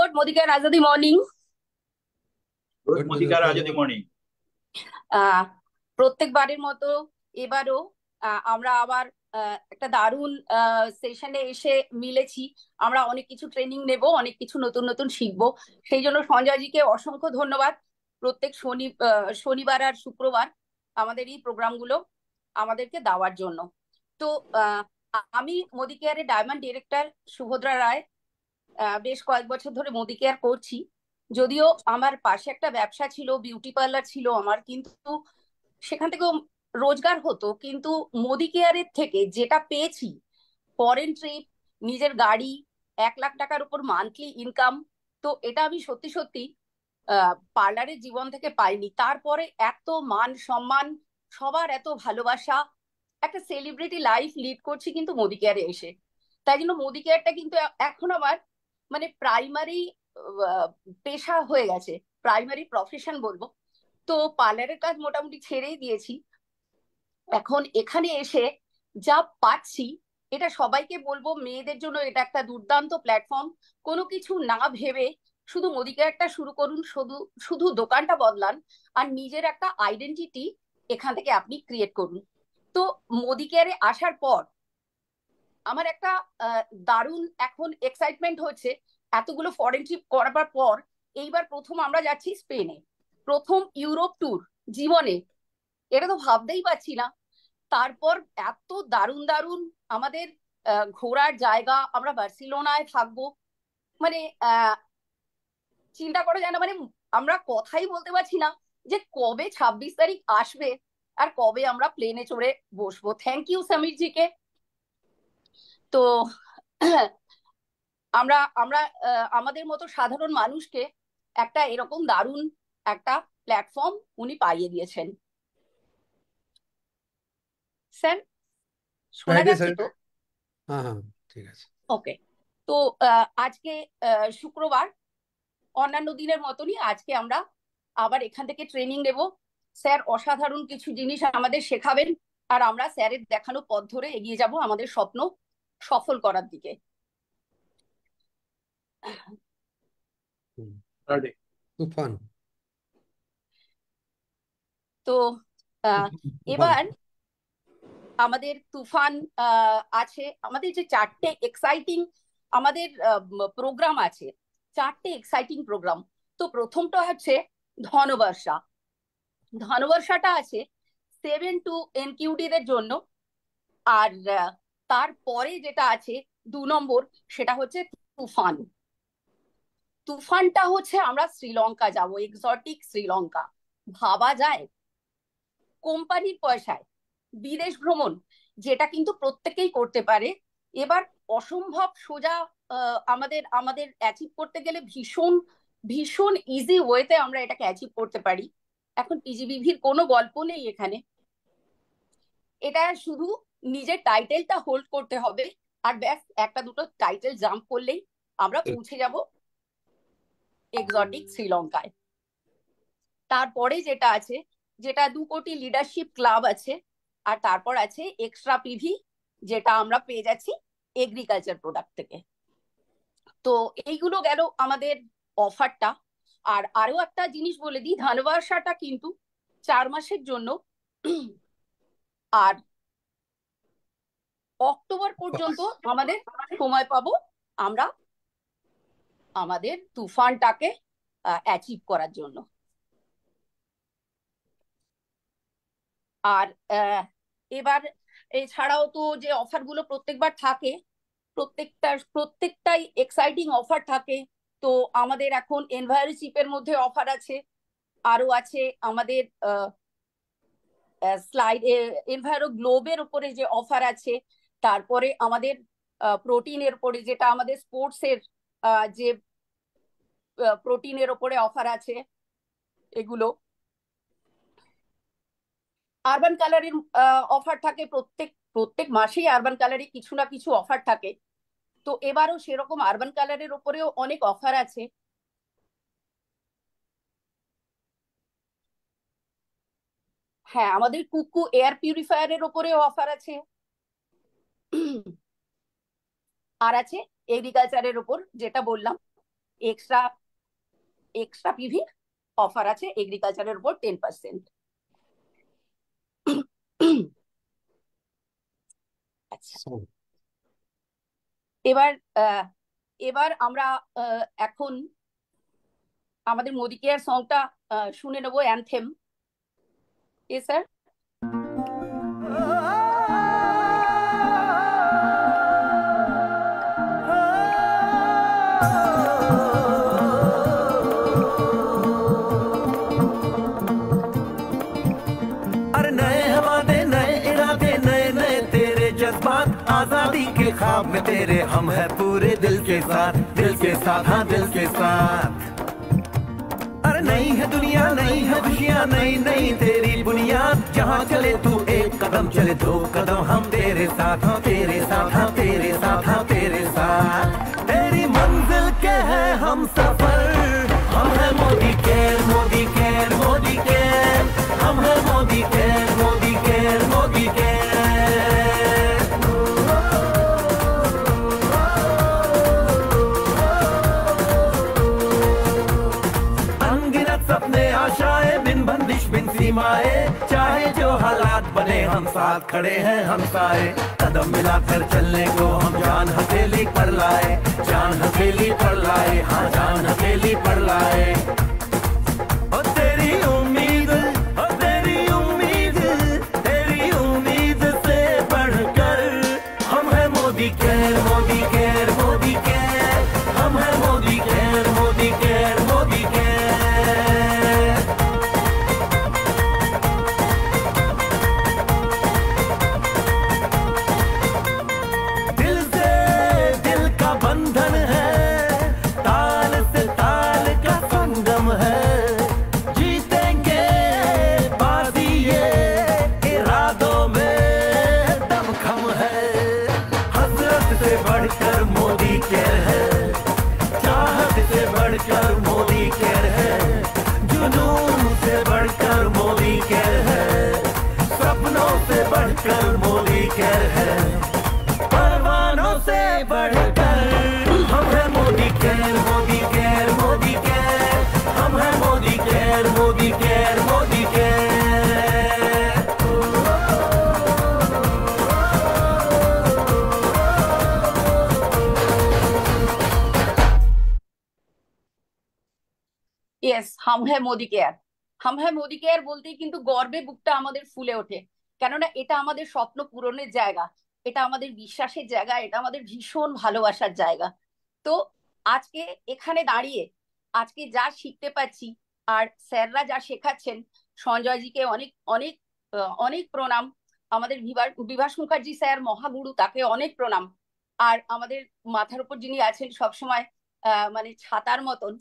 Good Modika Razadi morning. Good Modika প্রত্যেকবারের মতো এবারও আমরা আবার একটা দারুণ সেশনে এসে মিলেছি আমরা অনেক কিছু ট্রেনিং নেব অনেক কিছু নতুন নতুন শিখবো সেই জন্য সঞ্জয়জিকে অসংখ্য ধন্যবাদ প্রত্যেক শনি শনিবার আর শুক্রবার আমাদের এই প্রোগ্রামগুলো আমাদেরকে দেওয়ার জন্য তো আমি মোদি কেয়ারের ডায়মন্ড ডিরেক্টর সুভদ্রা রায় বেশ কয়েক বছর ধরে মোদি কেয়ার করছি যদিও আমার পাশে একটা ব্যবসা ছিল বিউটি পার্লার ছিল আমার কিন্তু সেখান থেকেও রোজগার হতো কিন্তু মোদি কেয়ারের থেকে যেটা পেয়েছি ফরেন ট্রিপ নিজের গাড়ি এক লাখ টাকার উপর মান্থলি ইনকাম তো এটা আমি সত্যি সত্যি পার্লারের জীবন থেকে পাইনি তারপরে এত মান সম্মান সবার এত ভালোবাসা একটা সেলিব্রিটি লাইফ লিড করছি কিন্তু মোদি কেয়ারে এসে তাই জন্য মোদি কেয়ারটা কিন্তু এখন আমার মানে প্রাইমারি পেশা হয়ে গেছে প্রাইমারি প্রফেশন বলবো তো পার্লারের কাজ মোটামুটি ছেড়েই দিয়েছি এখন এখানে এসে যা পাচ্ছি এটা সবাইকে বলবো মেয়েদের জন্য এটা একটা দুর্দান্ত প্ল্যাটফর্ম কোনো কিছু না ভেবে শুধু একটা শুরু করুন শুধু শুধু দোকানটা বদলান আর নিজের একটা আইডেন্টিটি এখান থেকে আপনি ক্রিয়েট করুন তো মোদি কেয়ারে আসার পর আমার একটা দারুণ এখন এক্সাইটমেন্ট হচ্ছে এতগুলো ফরেন ট্রিপ করার পর এইবার প্রথম আমরা যাচ্ছি স্পেনে প্রথম ইউরোপ ট্যুর জীবনে এটা তো ভাবতেই পারছি না তারপর এত দারুণ দারুণ আমাদের ঘোরার জায়গা আমরা বার্সিলোনায় থাকবো মানে চিন্তা করা যায় না মানে আমরা কথাই বলতে পারছি না যে কবে ছাব্বিশ তারিখ আসবে আর কবে আমরা প্লেনে চড়ে বসবো থ্যাংক ইউ সমীর তো আমরা আমরা আমাদের মতো সাধারণ মানুষকে একটা এরকম দারুণ একটা প্ল্যাটফর্ম উনি পাইয়ে দিয়েছেন স্যার শোনা তো হ্যাঁ হ্যাঁ ঠিক ওকে তো আজকে শুক্রবার অন্যান্য দিনের মতনই আজকে আমরা আবার এখান থেকে ট্রেনিং দেব স্যার অসাধারণ কিছু জিনিস আমাদের শেখাবেন আর আমরা স্যারের দেখানো পথ ধরে এগিয়ে যাব আমাদের স্বপ্ন সফল করার দিকে তো এবার আমাদের তুফান আছে আমাদের যে চারটে এক্সাইটিং আমাদের প্রোগ্রাম আছে চারটে এক্সাইটিং প্রোগ্রাম তো প্রথমটা হচ্ছে ধনবর্ষা ধনবর্ষাটা আছে সেভেন টু এনকিউডিদের জন্য আর তারপরে যেটা আছে দু নম্বর সেটা হচ্ছে তুফান তুফানটা হচ্ছে আমরা শ্রীলঙ্কা যাব এক্সটিক শ্রীলঙ্কা ভাবা যায় কোম্পানির পয়সায় বিদেশ ভ্রমণ যেটা কিন্তু প্রত্যেকেই করতে পারে এবার অসম্ভব সোজা আমাদের আমাদের অ্যাচিভ করতে গেলে ভীষণ ভীষণ ইজি ওয়েতে আমরা এটাকে অ্যাচিভ করতে পারি এখন পিজিবিভির কোনো গল্প নেই এখানে এটা শুধু নিজের টাইটেলটা হোল্ড করতে হবে আর ব্যাস একটা দুটো টাইটেল জাম্প করলেই আমরা পৌঁছে যাব এক্সটিক শ্রীলঙ্কায় তারপরে যেটা আছে যেটা দু কোটি লিডারশিপ ক্লাব আছে আর তারপর আছে এক্সট্রা পিভি যেটা আমরা পেয়ে যাচ্ছি এগ্রিকালচার প্রোডাক্ট থেকে তো এইগুলো গেল আমাদের অফারটা আর আরো একটা জিনিস বলে দিই ধানবাসাটা কিন্তু চার মাসের জন্য আর অক্টোবর পর্যন্ত আমাদের সময় পাবো আমরা আমাদের তুফানটাকে অ্যাচিভ করার জন্য আর এবার এছাড়াও তো যে অফারগুলো প্রত্যেকবার থাকে প্রত্যেকটা প্রত্যেকটাই এক্সাইটিং অফার থাকে তো আমাদের এখন এনভায়রনশিপের মধ্যে অফার আছে আরো আছে আমাদের স্লাইড এনভায়রো গ্লোবের উপরে যে অফার আছে তারপরে আমাদের প্রোটিনের উপরে যেটা আমাদের স্পোর্টস এর যে প্রোটিনের ওপরে অফার আছে এগুলো আরবান কালারের অফার থাকে প্রত্যেক প্রত্যেক মাসেই আরবান কালারে কিছু না কিছু অফার থাকে তো এবারও সেরকম আরবান কালারের ওপরেও অনেক অফার আছে হ্যাঁ আমাদের কুকু এয়ার পিউরিফায়ারের ওপরেও অফার আছে আর আছে এগ্রিকালচারের উপর যেটা বললাম এক্সট্রা এক্সট্রা পিভির অফার আছে এগ্রিকালচারের উপর টেন পার্সেন্ট আচ্ছা এবার এবার আমরা এখন আমাদের মোদি কেয়ার সংটা শুনে নেবো অ্যান্থেম এ স্যার ख्वाब में तेरे हम है पूरे दिल के साथ दिल के साथ हाँ दिल के साथ अरे नहीं है दुनिया नहीं है खुशियाँ नहीं नहीं तेरी बुनियाद जहाँ चले तू एक कदम चले दो कदम हम तेरे साथ हाँ तेरे साथ हाँ तेरे साथ हाँ तेरे साथ तेरी मंजिल के है हम सफर सीमाएं चाहे जो हालात बने हम साथ खड़े हैं हम साए कदम मिलाकर चलने को हम जान हथेली पर लाए जान हथेली पर लाए हाँ जान हथेली पर लाए হাম হ্যায় মোদি কেয়ার হাম হ্যায় মোদি কেয়ার বলতেই কিন্তু গর্বে বুকটা আমাদের ফুলে ওঠে কেননা এটা আমাদের স্বপ্ন পূরণের জায়গা এটা আমাদের বিশ্বাসের জায়গা এটা আমাদের ভীষণ ভালোবাসার জায়গা তো আজকে এখানে দাঁড়িয়ে আজকে যা শিখতে পাচ্ছি আর স্যাররা যা শেখাচ্ছেন সঞ্জয়জিকে অনেক অনেক অনেক প্রণাম আমাদের বিভাস মুখার্জি স্যার মহাগুরু তাকে অনেক প্রণাম আর আমাদের মাথার উপর যিনি আছেন সবসময় মানে ছাতার মতন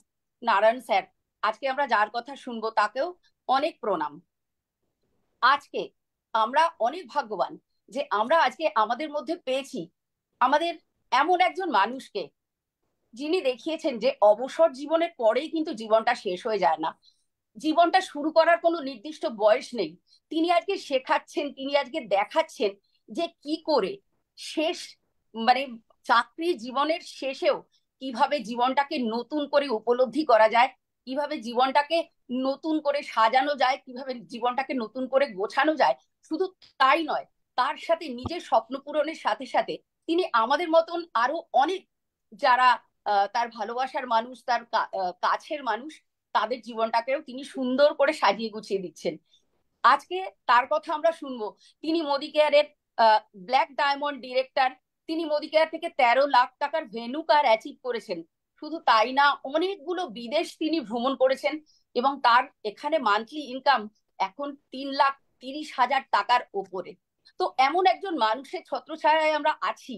নারায়ণ স্যার আজকে আমরা যার কথা শুনবো তাকেও অনেক প্রণাম আজকে আমরা অনেক ভাগ্যবান যে আমরা আজকে আমাদের মধ্যে পেয়েছি আমাদের এমন একজন মানুষকে যিনি দেখিয়েছেন যে অবসর জীবনের পরেই কিন্তু জীবনটা শেষ হয়ে যায় না জীবনটা শুরু করার কোনো নির্দিষ্ট বয়স নেই তিনি আজকে শেখাচ্ছেন তিনি আজকে দেখাচ্ছেন যে কি করে শেষ মানে চাকরি জীবনের শেষেও কিভাবে জীবনটাকে নতুন করে উপলব্ধি করা যায় কিভাবে জীবনটাকে নতুন করে সাজানো যায় কিভাবে জীবনটাকে নতুন করে গোছানো যায় শুধু তাই নয় তার সাথে নিজের স্বপ্ন পূরণের সাথে সাথে তিনি আমাদের মতন আরো অনেক যারা তার ভালোবাসার মানুষ তার কাছের মানুষ তাদের জীবনটাকেও তিনি সুন্দর করে সাজিয়ে গুছিয়ে দিচ্ছেন আজকে তার কথা আমরা শুনবো তিনি মোদি কেয়ারের ব্ল্যাক ডায়মন্ড ডিরেক্টর তিনি মোদি কেয়ার থেকে তেরো লাখ টাকার ভেনু কার অ্যাচিভ করেছেন শুধু তাই না অনেকগুলো বিদেশ তিনি ভ্রমণ করেছেন এবং তার এখানে মান্থলি ইনকাম এখন তিন লাখ তিরিশ হাজার টাকার ওপরে তো এমন একজন মানুষের ছত্রছায়ায় আমরা আছি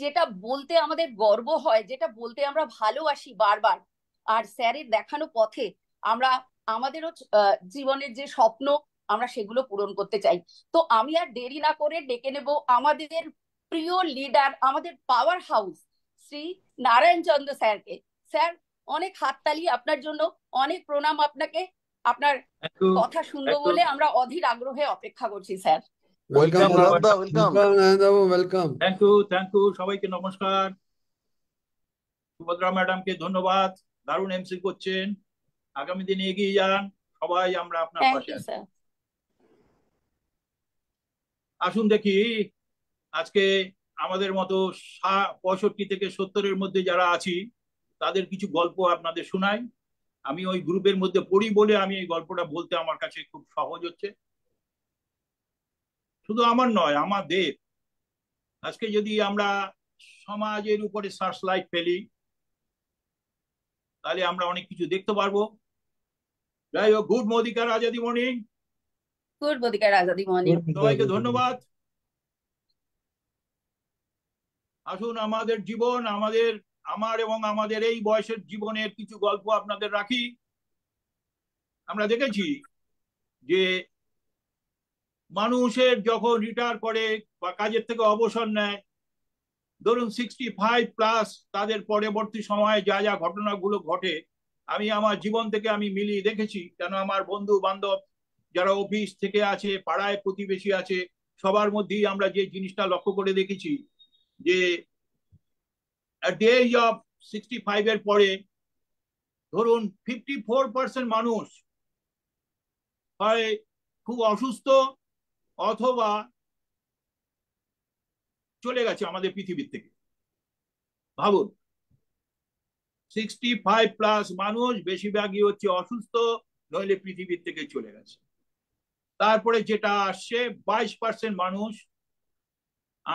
যেটা বলতে আমাদের গর্ব হয় যেটা বলতে আমরা ভালোবাসি বারবার আর স্যারের দেখানো পথে আমরা আমাদেরও জীবনের যে স্বপ্ন আমরা সেগুলো পূরণ করতে চাই তো আমি আর দেরি না করে ডেকে নেব আমাদের প্রিয় লিডার আমাদের পাওয়ার হাউস শ্রী নারায়ণ চন্দ্র স্যারকে স্যার অনেক হাততালি আপনার জন্য অনেক প্রণাম আপনাকে আপনার কথা শুনবো বলে আমরা অধীর আগ্রহে অপেক্ষা করছি sir thank you thank you সবাইকে নমস্কার সুভদ্রা ম্যাডামকে ধন্যবাদ দারুণ এমসি করছেন আগামী দিনে এগিয়ে যান সবাই আমরা আপনার পাশে আসুন দেখি আজকে আমাদের মতো পঁয়ষট্টি থেকে সত্তরের মধ্যে যারা আছি তাদের কিছু গল্প আপনাদের শোনাই আমি ওই গ্রুপের মধ্যে পড়ি বলে আমি এই গল্পটা বলতে আমার কাছে খুব সহজ হচ্ছে শুধু আমার নয় আমাদের আজকে যদি আমরা সমাজের উপরে সার্চ লাইট ফেলি তাহলে আমরা অনেক কিছু দেখতে পারবো যাই হোক গুড মোদিকার আজাদি মর্নিং গুড মোদিকার আজাদি মর্নিং সবাইকে ধন্যবাদ আসুন আমাদের জীবন আমাদের আমার এবং আমাদের এই বয়সের জীবনের কিছু গল্প আপনাদের রাখি আমরা দেখেছি যে মানুষের যখন রিটায়ার করে বা কাজের থেকে অবসর নেয় ধরুন সিক্সটি ফাইভ প্লাস তাদের পরবর্তী সময়ে যা যা ঘটনাগুলো ঘটে আমি আমার জীবন থেকে আমি মিলিয়ে দেখেছি কেন আমার বন্ধু বান্ধব যারা অফিস থেকে আছে পাড়ায় প্রতিবেশী আছে সবার মধ্যেই আমরা যে জিনিসটা লক্ষ্য করে দেখেছি যে ডে অফ সিক্সটি ফাইভ এর পরে ধরুন ফিফটি ফোর পার্সেন্ট মানুষ হয় খুব অসুস্থ অথবা চলে গেছে আমাদের পৃথিবীর থেকে ভাবুন সিক্সটি ফাইভ প্লাস মানুষ বেশিরভাগই হচ্ছে অসুস্থ নইলে পৃথিবীর থেকে চলে গেছে তারপরে যেটা আসছে বাইশ পার্সেন্ট মানুষ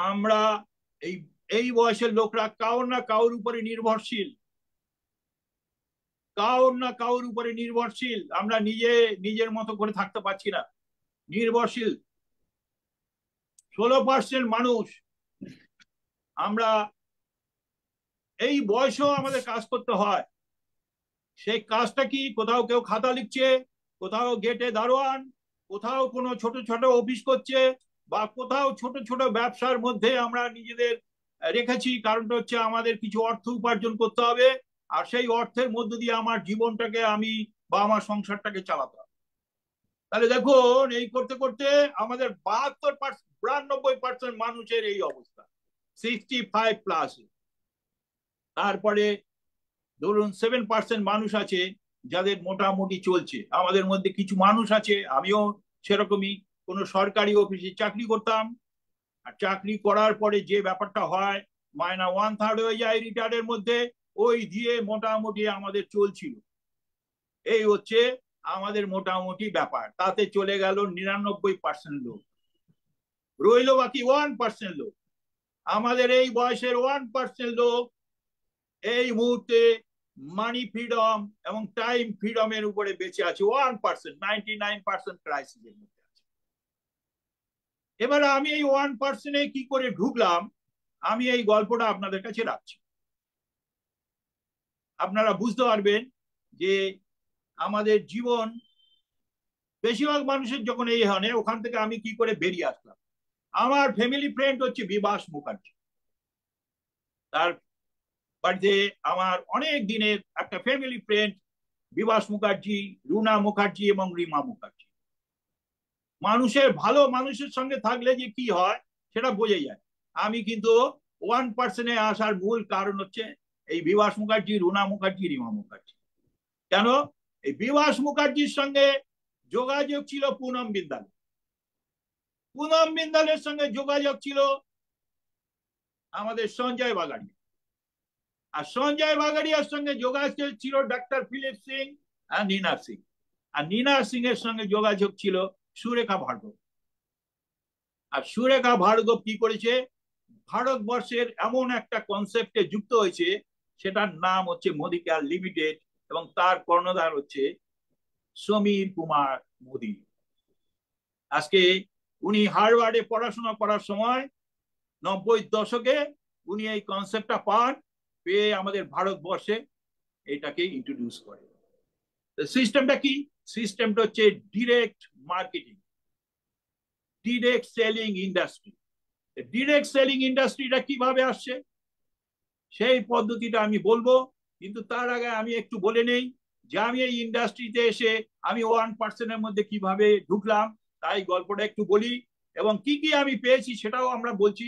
আমরা এই এই বয়সের লোকরা কাউর না কাউর উপরে নির্ভরশীল কাউর না কাউর উপরে নির্ভরশীল আমরা নিজে নিজের মতো করে থাকতে পারছি না নির্ভরশীল ষোলো পার্সেন্ট মানুষ আমরা এই বয়সেও আমাদের কাজ করতে হয় সেই কাজটা কি কোথাও কেউ খাতা লিখছে কোথাও গেটে দারোয়ান কোথাও কোনো ছোট ছোট অফিস করছে বা কোথাও ছোট ছোট ব্যবসার মধ্যে আমরা নিজেদের রেখেছি কারণটা হচ্ছে আমাদের কিছু অর্থ উপার্জন করতে হবে আর সেই অর্থের মধ্য দিয়ে আমার জীবনটাকে আমি বা আমার সংসারটাকে চালাতে হবে তাহলে দেখো এই করতে করতে আমাদের বাহাত্তর পার্সেন্ট বিরানব্বই পার্সেন্ট মানুষের এই অবস্থা সিক্সটি ফাইভ প্লাস তারপরে ধরুন সেভেন পার্সেন্ট মানুষ আছে যাদের মোটামুটি চলছে আমাদের মধ্যে কিছু মানুষ আছে আমিও সেরকমই কোনো সরকারি অফিসে চাকরি করতাম আর চাকরি করার পরে যে ব্যাপারটা হয় মায়না ওয়ান থার্ড হয়ে যায় রিটায়ারের মধ্যে ওই দিয়ে মোটামুটি আমাদের চলছিল এই হচ্ছে আমাদের মোটামুটি ব্যাপার তাতে চলে গেল নিরানব্বই পার্সেন্ট লোক রইল বাকি ওয়ান পার্সেন্ট লোক আমাদের এই বয়সের ওয়ান পার্সেন্ট লোক এই মুহূর্তে মানি ফ্রিডম এবং টাইম ফ্রিডমের উপরে বেঁচে আছে one percent ninety nine percent ক্রাইসিসের মধ্যে এবারে আমি এই ওয়ান পার্সেন্টে কি করে ঢুকলাম আমি এই গল্পটা আপনাদের কাছে রাখছি আপনারা বুঝতে পারবেন যে আমাদের জীবন বেশিরভাগ মানুষের যখন এই হনে ওখান থেকে আমি কি করে বেরিয়ে আসলাম আমার ফ্যামিলি ফ্রেন্ড হচ্ছে বিবাস মুখার্জি তার বাড়িতে আমার অনেক দিনের একটা ফ্যামিলি ফ্রেন্ড বিবাস মুখার্জি রুনা মুখার্জি এবং রিমা মুখার্জি মানুষের ভালো মানুষের সঙ্গে থাকলে যে কি হয় সেটা বোঝা যায় আমি কিন্তু ওয়ান পার্সেন্টে আসার মূল কারণ হচ্ছে এই বিভাস মুখার্জি রুনা মুখার্জি রিমা মুখার্জি কেন এই বিভাস মুখার্জির সঙ্গে যোগাযোগ ছিল পুনম বিদ্যালয় পুনম বিন্দালের সঙ্গে যোগাযোগ ছিল আমাদের সঞ্জয় বাগাড়ি আর সঞ্জয় বাগাড়িয়ার সঙ্গে যোগাযোগ ছিল ডাক্তার ফিলিপ সিং আর নীনা সিং আর নীনা সিং এর সঙ্গে যোগাযোগ ছিল সুরেখা ভার্গব আর সুরেখা ভার্গব কি করেছে ভারতবর্ষের এমন একটা কনসেপ্টে যুক্ত হয়েছে সেটার নাম হচ্ছে মোদিকেয়ার লিমিটেড এবং তার কর্ণধার হচ্ছে সমীর কুমার মোদি আজকে উনি হার্ভার্ডে পড়াশোনা করার সময় নব্বই দশকে উনি এই কনসেপ্টটা পান পেয়ে আমাদের ভারতবর্ষে এটাকে ইন্ট্রোডিউস করে সিস্টেমটা কি সিস্টেমটা হচ্ছে direct marketing direct selling industry direct selling ইন্ডাস্ট্রিটা কিভাবে আসছে সেই পদ্ধতিটা আমি বলবো কিন্তু তার আগে আমি একটু বলে নেই যে আমি এই ইন্ডাস্ট্রিতে এসে আমি ওয়ান পার্সেন্টের মধ্যে কিভাবে ঢুকলাম তাই গল্পটা একটু বলি এবং কি কি আমি পেয়েছি সেটাও আমরা বলছি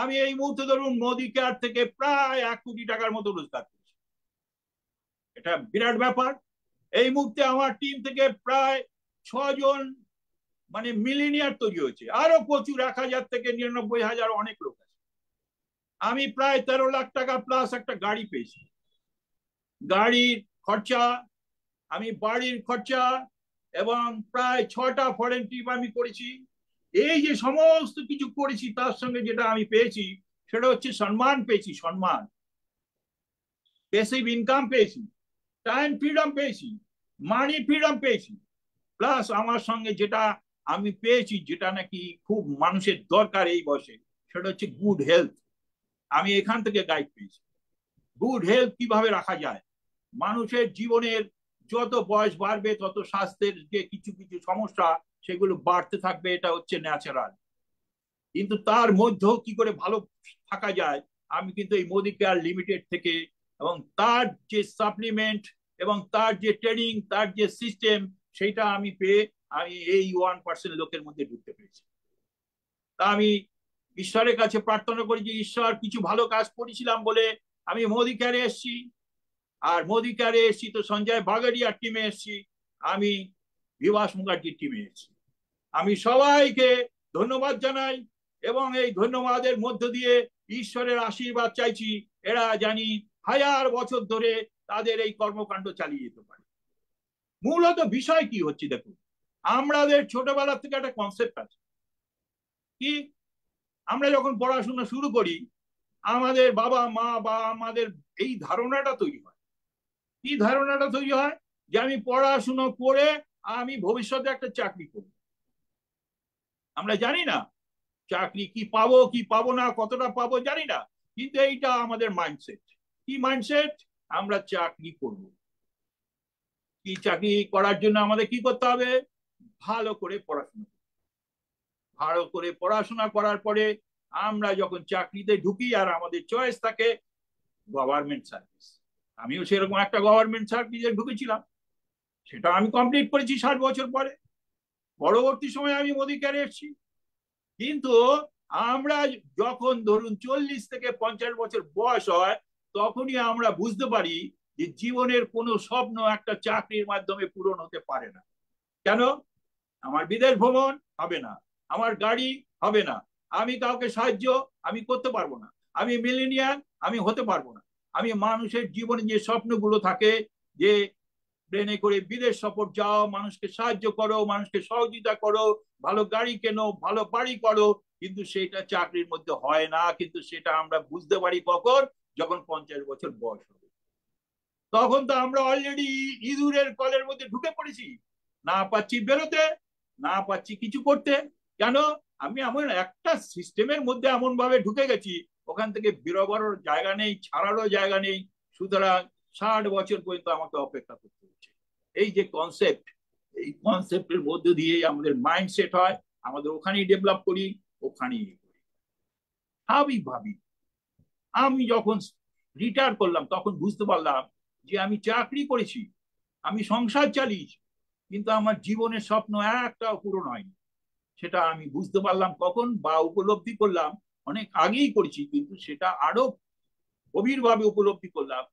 আমি এই মুহূর্তে ধরুন মোদি কেয়ার থেকে প্রায় এক কোটি টাকার মতো রোজগার করছি এটা বিরাট ব্যাপার এই মুহূর্তে আমার টিম থেকে প্রায় ছজন মানে মিলিনিয়ার তৈরি হয়েছে আরো প্রচুর এক হাজার থেকে নিরানব্বই হাজার অনেক লোক আছে আমি প্রায় তেরো লাখ টাকা প্লাস একটা গাড়ি পেয়েছি গাড়ির খরচা আমি বাড়ির খরচা এবং প্রায় ছটা ফরেন ট্রিপ আমি করেছি এই যে সমস্ত কিছু করেছি তার সঙ্গে যেটা আমি পেয়েছি সেটা হচ্ছে সম্মান পেয়েছি সম্মান পেসিভ ইনকাম পেয়েছি টাইম ফ্রিডম পেয়েছি মানি ফ্রিডম পেয়েছি প্লাস আমার সঙ্গে যেটা আমি পেয়েছি যেটা নাকি খুব মানুষের দরকার এই বসে সেটা হচ্ছে গুড হেলথ আমি এখান থেকে গাইড পেয়েছি গুড হেলথ কিভাবে রাখা যায় মানুষের জীবনের যত বয়স বাড়বে তত স্বাস্থ্যের যে কিছু কিছু সমস্যা সেগুলো বাড়তে থাকবে এটা হচ্ছে ন্যাচারাল কিন্তু তার মধ্যেও কি করে ভালো থাকা যায় আমি কিন্তু এই মোদি কেয়ার লিমিটেড থেকে এবং তার যে সাপ্লিমেন্ট এবং তার যে ট্রেনিং তার যে সিস্টেম সেটা আমি পেয়ে আমি এই ওয়ান পার্সেন্ট লোকের মধ্যে ঢুকতে পেরেছি তা আমি ঈশ্বরের কাছে প্রার্থনা করি যে ঈশ্বর কিছু ভালো কাজ করেছিলাম বলে আমি মোদিকারে এসছি আর মোদিকারে এসছি তো সঞ্জয় বাগারিয়ার টিমে এসছি আমি বিভাস মুখার্জির টিমে এসছি আমি সবাইকে ধন্যবাদ জানাই এবং এই ধন্যবাদের মধ্য দিয়ে ঈশ্বরের আশীর্বাদ চাইছি এরা জানি হাজার বছর ধরে তাদের এই কর্মকাণ্ড চালিয়ে যেতে পারে মূলত বিষয় কি হচ্ছে দেখুন আমাদের ছোটবেলা থেকে একটা কনসেপ্ট আছে কি আমরা যখন পড়াশোনা শুরু করি আমাদের বাবা মা বা আমাদের এই ধারণাটা তৈরি হয় কি ধারণাটা তৈরি হয় যে আমি পড়াশুনো করে আমি ভবিষ্যতে একটা চাকরি করব আমরা জানি না চাকরি কি পাবো কি পাবো না কতটা পাবো জানি না কিন্তু এইটা আমাদের মাইন্ডসেট কি মাইন্ডসেট আমরা চাকরি করব কি চাকরি করার জন্য আমাদের কি করতে হবে ভালো করে পড়াশোনা ভালো করে পড়াশোনা করার পরে আমরা যখন চাকরিতে ঢুকি আর আমাদের চয়েস থাকে গভর্নমেন্ট সার্ভিস আমিও সেরকম একটা গভর্নমেন্ট সার্ভিসে ঢুকেছিলাম সেটা আমি কমপ্লিট করেছি ষাট বছর পরে পরবর্তী সময় আমি মোদী ক্যারে এসেছি কিন্তু আমরা যখন ধরুন চল্লিশ থেকে পঞ্চাশ বছর বয়স হয় তখনই আমরা বুঝতে পারি যে জীবনের কোনো স্বপ্ন একটা চাকরির মাধ্যমে পূরণ হতে পারে না কেন আমার বিদেশ ভ্রমণ হবে না আমার গাড়ি হবে না আমি কাউকে সাহায্য আমি করতে পারবো না আমি মিলিনিয়ার আমি হতে পারবো না আমি মানুষের জীবনে যে স্বপ্নগুলো থাকে যে ট্রেনে করে বিদেশ সফর যাও মানুষকে সাহায্য করো মানুষকে সহযোগিতা করো ভালো গাড়ি কেনো ভালো বাড়ি করো কিন্তু সেটা চাকরির মধ্যে হয় না কিন্তু সেটা আমরা বুঝতে পারি কখন যখন পঞ্চাশ বছর বয়স হবে তখন তো আমরা অলরেডি ইঁদুরের কলের মধ্যে ঢুকে পড়েছি না পাচ্ছি বেরোতে না পাচ্ছি কিছু করতে কেন আমি এমন একটা সিস্টেমের মধ্যে এমন ভাবে ঢুকে গেছি ওখান থেকে বেরোবার জায়গা নেই ছাড়ারও জায়গা নেই সুতরাং ষাট বছর পর্যন্ত আমাকে অপেক্ষা করতে হচ্ছে এই যে কনসেপ্ট এই কনসেপ্টের মধ্যে দিয়ে আমাদের মাইন্ডসেট হয় আমাদের ওখানেই ডেভেলপ করি ওখানেই করি ভাবি আমি যখন রিটায়ার করলাম তখন বুঝতে পারলাম যে আমি চাকরি করেছি আমি সংসার চালিয়েছি কিন্তু আমার জীবনের স্বপ্ন একটাও পূরণ হয়নি সেটা আমি বুঝতে পারলাম কখন বা উপলব্ধি করলাম অনেক আগেই করেছি কিন্তু সেটা আরো গভীরভাবে উপলব্ধি করলাম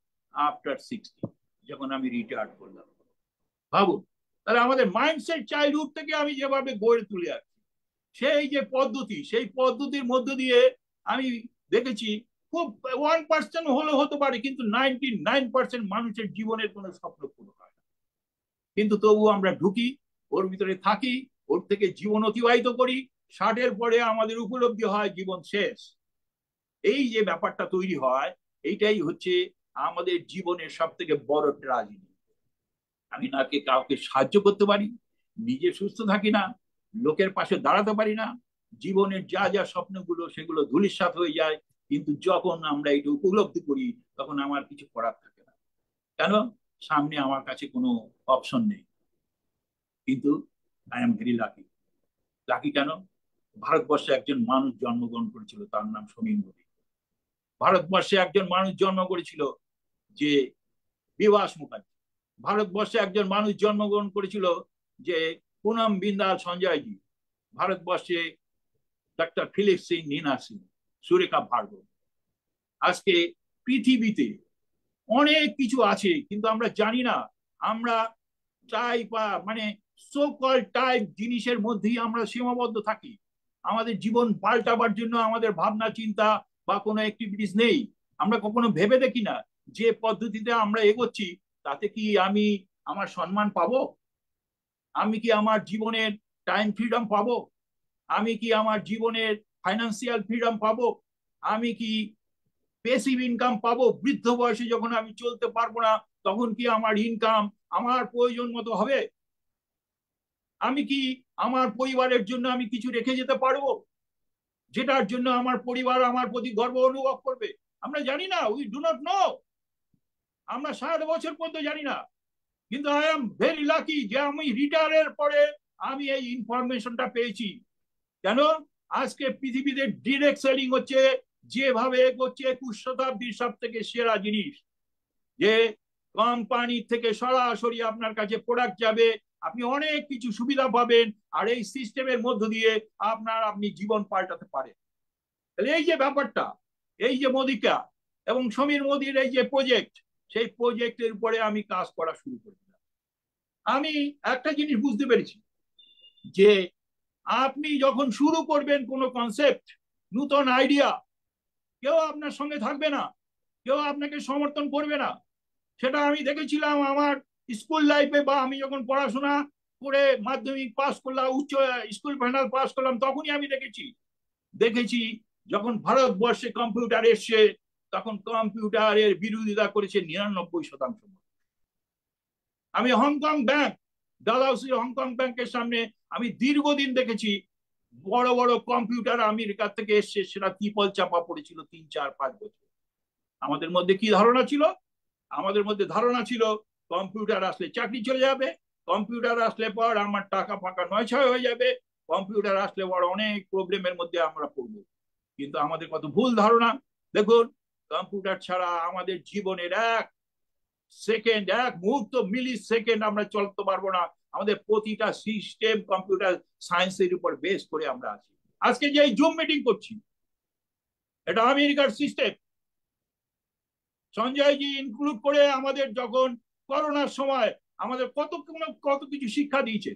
আফটার সিক্সটি যখন আমি রিটায়ার করলাম ভাবুন তাহলে আমাদের মাইন্ডসেট চাইল্ডহুড থেকে আমি যেভাবে গড়ে তুলে আসছি সেই যে পদ্ধতি সেই পদ্ধতির মধ্য দিয়ে আমি দেখেছি খুব ওয়ান পার্সেন্ট হলে হতে পারে কিন্তু নাইনটি নাইন পার্সেন্ট মানুষের জীবনের কোনো স্বপ্ন পূরণ হয় না কিন্তু তবু আমরা ঢুকি ওর ভিতরে থাকি ওর থেকে জীবন অতিবাহিত করি ষাটের পরে আমাদের উপলব্ধি হয় জীবন শেষ এই যে ব্যাপারটা তৈরি হয় এইটাই হচ্ছে আমাদের জীবনের সব থেকে বড় ট্রাজেডি আমি নাকে কাউকে সাহায্য করতে পারি নিজে সুস্থ থাকি না লোকের পাশে দাঁড়াতে পারি না জীবনের যা যা স্বপ্নগুলো সেগুলো ধুলিসাৎ হয়ে যায় কিন্তু যখন আমরা এটা উপলব্ধি করি তখন আমার কিছু করার থাকে না কেন সামনে আমার কাছে কোনো অপশন নেই কিন্তু I am very lucky lucky কেন ভারতবর্ষে একজন মানুষ জন্মগ্রহণ করেছিল তার নাম সমীর মোদী ভারতবর্ষে একজন মানুষ জন্ম করেছিল যে বিবাস মুখার্জি ভারতবর্ষে একজন মানুষ জন্মগ্রহণ করেছিল যে পুনম বিন্দাল সঞ্জয়জি ভারতবর্ষে ডক্টর ফিলিপ সিং নীনা সিং সুরেখা ভার্গ আজকে পৃথিবীতে অনেক কিছু আছে কিন্তু আমরা জানি না আমরা টাই বা মানে সোকল টাইপ জিনিসের মধ্যেই আমরা সীমাবদ্ধ থাকি আমাদের জীবন পাল্টাবার জন্য আমাদের ভাবনা চিন্তা বা কোনো অ্যাক্টিভিটিস নেই আমরা কখনো ভেবে দেখি না যে পদ্ধতিতে আমরা এগোচ্ছি তাতে কি আমি আমার সম্মান পাবো আমি কি আমার জীবনের টাইম ফ্রিডম পাবো আমি কি আমার জীবনের ফাইন্যান্সিয়াল ফ্রিডম পাবো আমি কি পেসিভ ইনকাম পাবো বৃদ্ধ বয়সে যখন আমি চলতে পারবো না তখন কি আমার ইনকাম আমার প্রয়োজন মতো হবে আমি কি আমার পরিবারের জন্য আমি কিছু রেখে যেতে পারবো যেটার জন্য আমার পরিবার আমার প্রতি গর্ব অনুভব করবে আমরা জানি না উই ডু নট নো আমরা সাত বছর পর্যন্ত জানি না কিন্তু আই এম ভেরি লাকি যে আমি রিটায়ারের পরে আমি এই ইনফরমেশনটা পেয়েছি কেন আজকে পৃথিবীতে ডিরেক্ট সেলিং হচ্ছে যেভাবে এগোচ্ছে একুশ শতাব্দীর সব থেকে সেরা জিনিস যে কোম্পানি থেকে সরাসরি আপনার কাছে প্রোডাক্ট যাবে আপনি অনেক কিছু সুবিধা পাবেন আর এই সিস্টেমের মধ্য দিয়ে আপনার আপনি জীবন পাল্টাতে পারেন তাহলে এই যে ব্যাপারটা এই যে মোদিকা এবং সমীর মোদির এই যে প্রজেক্ট সেই প্রজেক্টের উপরে আমি কাজ করা শুরু করেছিলাম আমি একটা জিনিস বুঝতে পেরেছি যে আপনি যখন শুরু করবেন কোনো কনসেপ্ট নূতন আইডিয়া কেউ আপনার সঙ্গে থাকবে না কেউ আপনাকে সমর্থন করবে না সেটা আমি দেখেছিলাম আমার স্কুল লাইফে বা আমি যখন পড়াশোনা করে মাধ্যমিক পাস করলাম উচ্চ স্কুল ফাইনাল পাস করলাম তখনই আমি দেখেছি দেখেছি যখন ভারতবর্ষে কম্পিউটার এসছে তখন কম্পিউটারের বিরোধিতা করেছে নিরানব্বই শতাংশ আমি হংকং ব্যাংক দাদা হংকং ব্যাংকের সামনে আমি দীর্ঘদিন দেখেছি বড় বড় কম্পিউটার আমেরিকার থেকে এসছে সেটা তিপল চাপা পড়েছিল তিন চার পাঁচ বছর আমাদের মধ্যে কি ধারণা ছিল আমাদের মধ্যে ধারণা ছিল কম্পিউটার আসলে চাকরি চলে যাবে কম্পিউটার আসলে পর আমার টাকা ফাঁকা নয় ছয় হয়ে যাবে কম্পিউটার আসলে পর অনেক প্রবলেমের মধ্যে আমরা পড়ব কিন্তু আমাদের কত ভুল ধারণা দেখুন কম্পিউটার ছাড়া আমাদের জীবনের এক সেকেন্ড এক মুহূর্ত মিলি সেকেন্ড আমরা চলতে পারবো না আমাদের প্রতিটা সিস্টেম কম্পিউটার সায়েন্সের উপর বেস করে আমরা আছি আজকে যে জুম মিটিং করছি এটা আমেরিকার সিস্টেম সঞ্জয়জি ইনক্লুড করে আমাদের যখন করোনার সময় আমাদের কত কত কিছু শিক্ষা দিয়েছে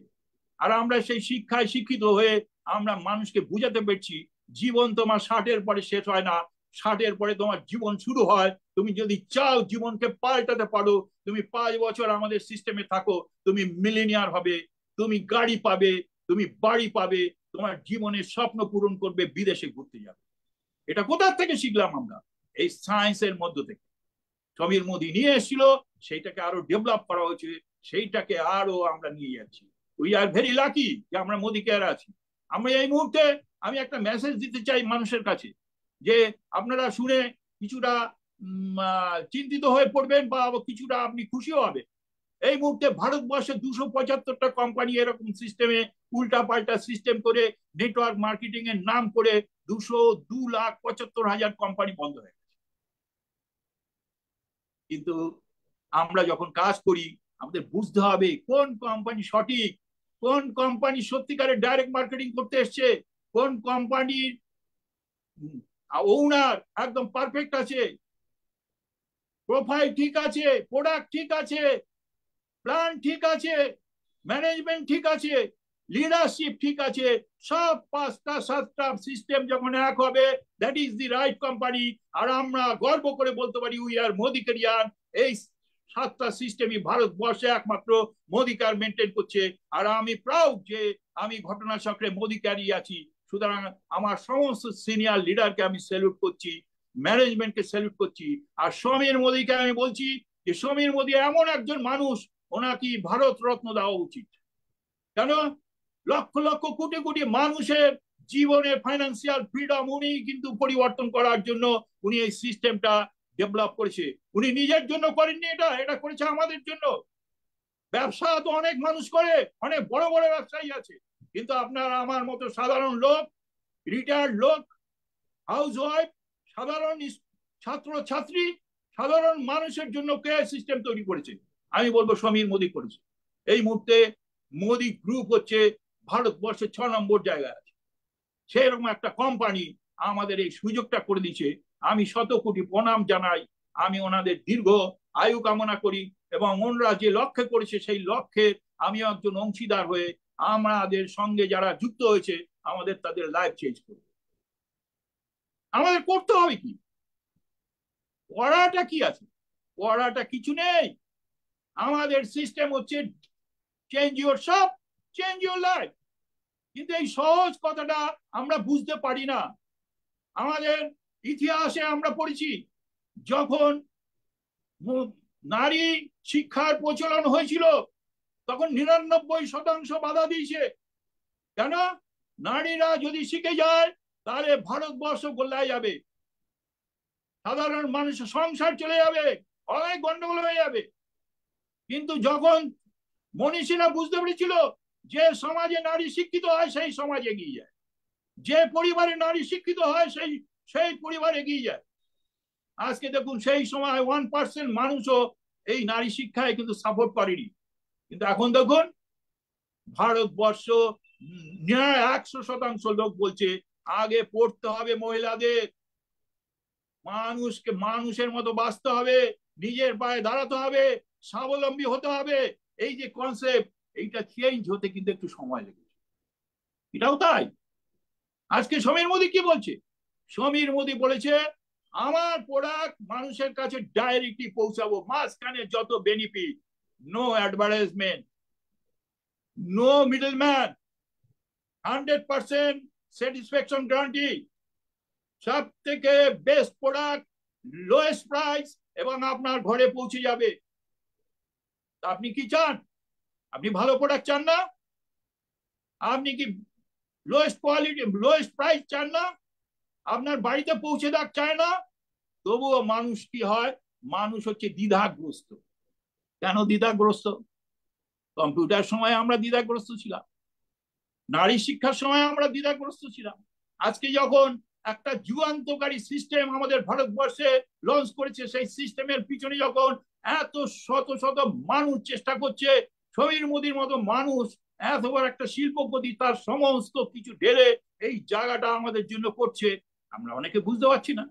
আর আমরা সেই শিক্ষায় শিক্ষিত হয়ে আমরা মানুষকে বুঝাতে পেরেছি জীবন তোমার ষাটের পরে শেষ হয় না ষাটের পরে তোমার জীবন শুরু হয় তুমি যদি চাও জীবনকে পাল্টাতে পারো তুমি পাঁচ বছর আমাদের সিস্টেমে থাকো তুমি মিলিনিয়ার হবে তুমি গাড়ি পাবে তুমি বাড়ি পাবে তোমার জীবনের স্বপ্ন পূরণ করবে বিদেশে ঘুরতে যাবে এটা কোথার থেকে শিখলাম আমরা এই সায়েন্সের মধ্য থেকে সমীর মোদী নিয়ে এসেছিল সেইটাকে আরো ডেভেলপ করা হয়েছে সেইটাকে আরো আমরা নিয়ে যাচ্ছি উই আর ভেরি লাকি যে আমরা মোদীকে আর আছি আমরা এই মুহূর্তে আমি একটা মেসেজ দিতে চাই মানুষের কাছে যে আপনারা শুনে কিছুটা চিন্তিত হয়ে পড়বেন বা কিছুটা আপনি খুশিও হবে এই মুহূর্তে ভারতবর্ষে দুশো পঁচাত্তরটা কোম্পানি এরকম সিস্টেমে উল্টা পাল্টা সিস্টেম করে নেটওয়ার্ক মার্কেটিং এর নাম করে দুশো দু লাখ পঁচাত্তর হাজার কোম্পানি বন্ধ হয়ে গেছে কিন্তু আমরা যখন কাজ করি আমাদের বুঝতে হবে কোন কোম্পানি সঠিক কোন কোম্পানি সত্যিকারের ডাইরেক্ট মার্কেটিং করতে এসছে কোন কোম্পানির ওনার একদম পারফেক্ট আছে প্রোফাইল ঠিক আছে প্রোডাক্ট ঠিক আছে প্ল্যান ঠিক আছে ম্যানেজমেন্ট ঠিক আছে লিডারশিপ ঠিক আছে সব পাঁচটা সাতটা সিস্টেম যখন এক হবে that is the right company আর আমরা গর্ব করে বলতে পারি উই আর মোদি কেরিয়ান এই সাতটা সিস্টেমই ভারতবর্ষে একমাত্র মোদি কার মেনটেন করছে আর আমি প্রাউড যে আমি ঘটনা চক্রে মোদি ক্যারি আছি সুতরাং আমার সমস্ত সিনিয়র লিডারকে আমি স্যালুট করছি ম্যানেজমেন্টকে স্যালুট করছি আর সমীর মোদীকে আমি বলছি যে সমীর মোদী এমন একজন মানুষ ওনাকে ভারত রত্ন দেওয়া উচিত কেন লক্ষ লক্ষ কোটি কোটি মানুষের জীবনে ফাইন্যান্সিয়াল ফ্রিডম উনি কিন্তু পরিবর্তন করার জন্য উনি এই সিস্টেমটা ডেভেলপ করেছে উনি নিজের জন্য করেননি এটা এটা করেছে আমাদের জন্য ব্যবসা তো অনেক মানুষ করে অনেক বড় বড় ব্যবসায়ী আছে কিন্তু আপনার আমার মতো সাধারণ লোক রিটায়ার্ড লোক হাউস ওয়াইফ সাধারণ ছাত্র ছাত্রী সাধারণ মানুষের জন্য কেয়ার সিস্টেম তৈরি করেছে আমি বলবো সমীর মোদী করেছে এই মুহূর্তে মোদী গ্রুপ হচ্ছে ভারতবর্ষের ছ নম্বর জায়গায় আছে সেরকম একটা কোম্পানি আমাদের এই সুযোগটা করে দিয়েছে আমি শত কোটি প্রণাম জানাই আমি ওনাদের দীর্ঘ আয়ু কামনা করি এবং ওনারা যে লক্ষ্যে করেছে সেই লক্ষ্যে আমি একজন অংশীদার হয়ে আমাদের সঙ্গে যারা যুক্ত হয়েছে আমাদের তাদের লাইফ চেঞ্জ করবে আমাদের করতে হবে কি করাটা কি আছে করাটা কিছু নেই আমাদের সিস্টেম হচ্ছে চেঞ্জ ইউর সব চেঞ্জ ইউর লাইফ কিন্তু এই সহজ কথাটা আমরা বুঝতে পারি না আমাদের ইতিহাসে আমরা পড়েছি যখন নারী শিক্ষার প্রচলন হয়েছিল তখন নিরানব্বই শতাংশ বাধা দিয়েছে কেন নারীরা যদি শিখে যায় তাহলে ভারতবর্ষ গোল্লায় যাবে সাধারণ মানুষ সংসার চলে যাবে অনেক গন্ডগোল হয়ে যাবে কিন্তু যখন মনীষীরা বুঝতে পেরেছিল যে সমাজে নারী শিক্ষিত হয় সেই সমাজে এগিয়ে যায় যে পরিবারে নারী শিক্ষিত হয় সেই সেই পরিবার এগিয়ে যায় আজকে দেখুন সেই সময় ওয়ান পার্সেন্ট মানুষও এই নারী শিক্ষায় কিন্তু সাপোর্ট করেনি কিন্তু এখন দেখুন ভারতবর্ষ একশো শতাংশ লোক বলছে আগে পড়তে হবে মহিলাদের মানুষকে মানুষের মতো বাঁচতে হবে নিজের পায়ে দাঁড়াতে হবে স্বাবলম্বী হতে হবে এই যে কনসেপ্ট এইটা চেঞ্জ হতে কিন্তু একটু সময় লেগেছে এটাও তাই আজকে সমীর মোদী কি বলছে সমীর মোদী বলেছে আমার প্রোডাক্ট মানুষের কাছে ডাইরেক্টলি পৌঁছাবো মাঝখানে যত benefit no advertisement, no middleman, 100% satisfaction guarantee, সব থেকে বেস্ট প্রোডাক্ট লোয়েস্ট প্রাইস এবং আপনার ঘরে পৌঁছে যাবে তা আপনি কি চান আপনি ভালো প্রোডাক্ট চান না আপনি কি লোয়েস্ট কোয়ালিটি লোয়েস্ট প্রাইস চান না আপনার বাড়িতে পৌঁছে দেখ চায় না তবুও মানুষ কি হয় মানুষ হচ্ছে দ্বিধাগ্রস্ত কেন দ্বিধাগ্রস্ত কম্পিউটার সময় আমরা দ্বিধাগ্রস্ত ছিলাম নারী শিক্ষার সময় আমরা দ্বিধাগ্রস্ত ছিলাম আজকে যখন একটা যুগান্তকারী সিস্টেম আমাদের ভারতবর্ষে লঞ্চ করেছে সেই সিস্টেমের পিছনে যখন এত শত শত মানুষ চেষ্টা করছে সমীর মোদীর মতো মানুষ এত বড় একটা শিল্পপতি তার সমস্ত কিছু ঢেলে এই জায়গাটা আমাদের জন্য করছে আমরা অনেকে বুঝতে পারছি না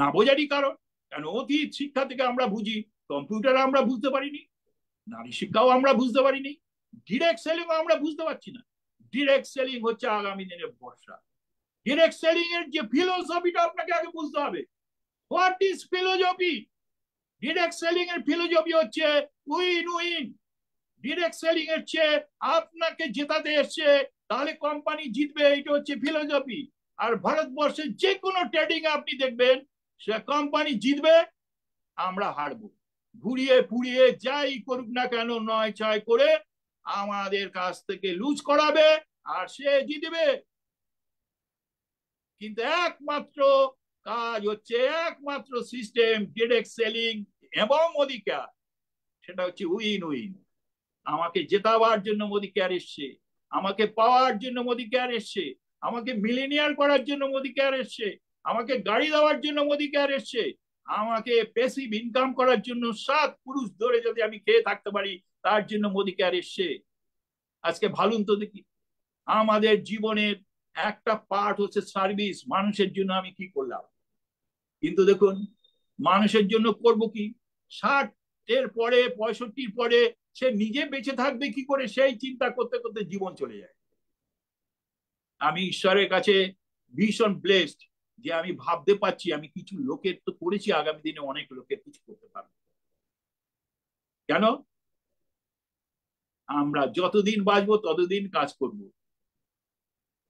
না বোঝারই কারণ কেন অতীত শিক্ষা থেকে আমরা বুঝি কম্পিউটার আমরা বুঝতে পারিনি নারী শিক্ষাও আমরা বুঝতে পারিনি ডিরেক্ট সেলিং আমরা বুঝতে পারছি না ডিরেক্ট সেলিং হচ্ছে আগামী দিনে বর্ষা ডিরেক্ট সেলিং এর যে ফিলোসফিটা আপনাকে আগে বুঝতে হবে what is philosophy direct selling এর ফিলোসফি হচ্ছে উইন উইন ডিরেক্ট সেলিং এর চেয়ে আপনাকে জেতাতে এসছে তাহলে কোম্পানি জিতবে এটা হচ্ছে ফিলোসফি আর ভারতবর্ষের যে কোনো ট্রেডিং আপনি দেখবেন সে কোম্পানি জিতবে আমরা হারবো ঘুরিয়ে ফুরিয়ে যাই করুক না কেন নয় ছয় করে আমাদের কাছ থেকে লুজ করাবে আর সে জিতবে কিন্তু একমাত্র কাজ হচ্ছে একমাত্র সিস্টেম সেলিং এবং অধিকার সেটা হচ্ছে উইন উইন আমাকে জেতাবার জন্য মোদিকার এসছে আমাকে পাওয়ার জন্য মোদিকার এসছে আমাকে মিলিনিয়ার করার জন্য মোদিকার এসছে আমাকে গাড়ি দেওয়ার জন্য মোদিকার এসছে আমাকে পেসিভ ইনকাম করার জন্য সাত পুরুষ ধরে যদি আমি খেয়ে থাকতে পারি তার জন্য মোদী আর এসছে আজকে ভালুন তো দেখি আমাদের জীবনের একটা পার্ট হচ্ছে সার্ভিস মানুষের জন্য আমি কি করলাম কিন্তু দেখুন মানুষের জন্য করব কি ষাটের পরে পঁয়ষট্টির পরে সে নিজে বেঁচে থাকবে কি করে সেই চিন্তা করতে করতে জীবন চলে যায় আমি ঈশ্বরের কাছে ভীষণ ব্লেসড যে আমি ভাবতে পারছি আমি কিছু লোকের তো করেছি আগামী দিনে অনেক লোকের কিছু করতে পারব কেন আমরা যতদিন বাঁচবো ততদিন কাজ করব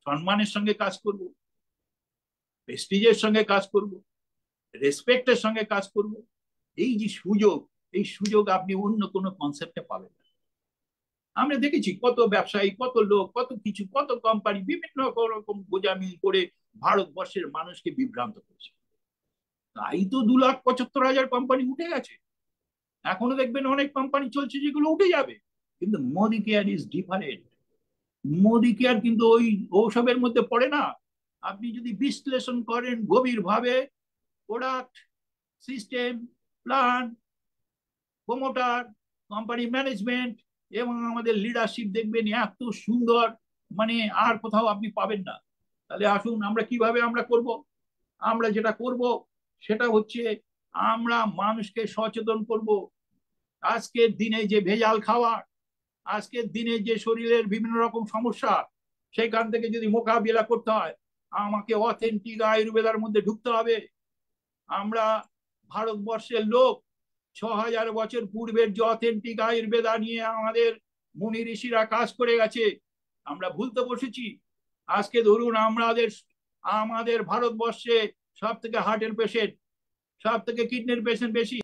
সম্মানের সঙ্গে কাজ করব প্রেস্টিজের সঙ্গে কাজ করব রেসপেক্টের সঙ্গে কাজ করব এই যে সুযোগ এই সুযোগ আপনি অন্য কোনো কনসেপ্টে পাবেন না আমরা দেখেছি কত ব্যবসায়ী কত লোক কত কিছু কত কোম্পানি বিভিন্ন রকম গোজামিল করে ভারতবর্ষের মানুষকে বিভ্রান্ত করেছে তাই তো দু লাখ পঁচাত্তর হাজার কোম্পানি উঠে গেছে এখনো দেখবেন অনেক কোম্পানি চলছে যেগুলো উঠে যাবে কিন্তু Modicare is different Modicare কিন্তু ওই ওসবের মধ্যে পড়ে না আপনি যদি বিশ্লেষণ করেন গভীরভাবে product system plan promoter company management এবং আমাদের লিডারশিপ দেখবেন এত সুন্দর মানে আর কোথাও আপনি পাবেন না তাহলে আসুন আমরা কিভাবে আমরা করব আমরা যেটা করব সেটা হচ্ছে আমরা মানুষকে সচেতন করব আজকের দিনে যে ভেজাল খাওয়ার আজকের দিনে যে শরীরের বিভিন্ন রকম সমস্যা সেখান থেকে যদি মোকাবিলা করতে হয় আমাকে অথেন্টিক আয়ুর্বেদার মধ্যে ঢুকতে হবে আমরা ভারতবর্ষের লোক ছ হাজার বছর পূর্বের যে অথেন্টিক আয়ুর্বেদা নিয়ে আমাদের মুনি ঋষিরা কাজ করে গেছে আমরা ভুলতে বসেছি আজকে ধরুন আমাদের আমাদের ভারতবর্ষে সব থেকে হার্টের পেশেন্ট সব থেকে কিডনির পেশেন্ট বেশি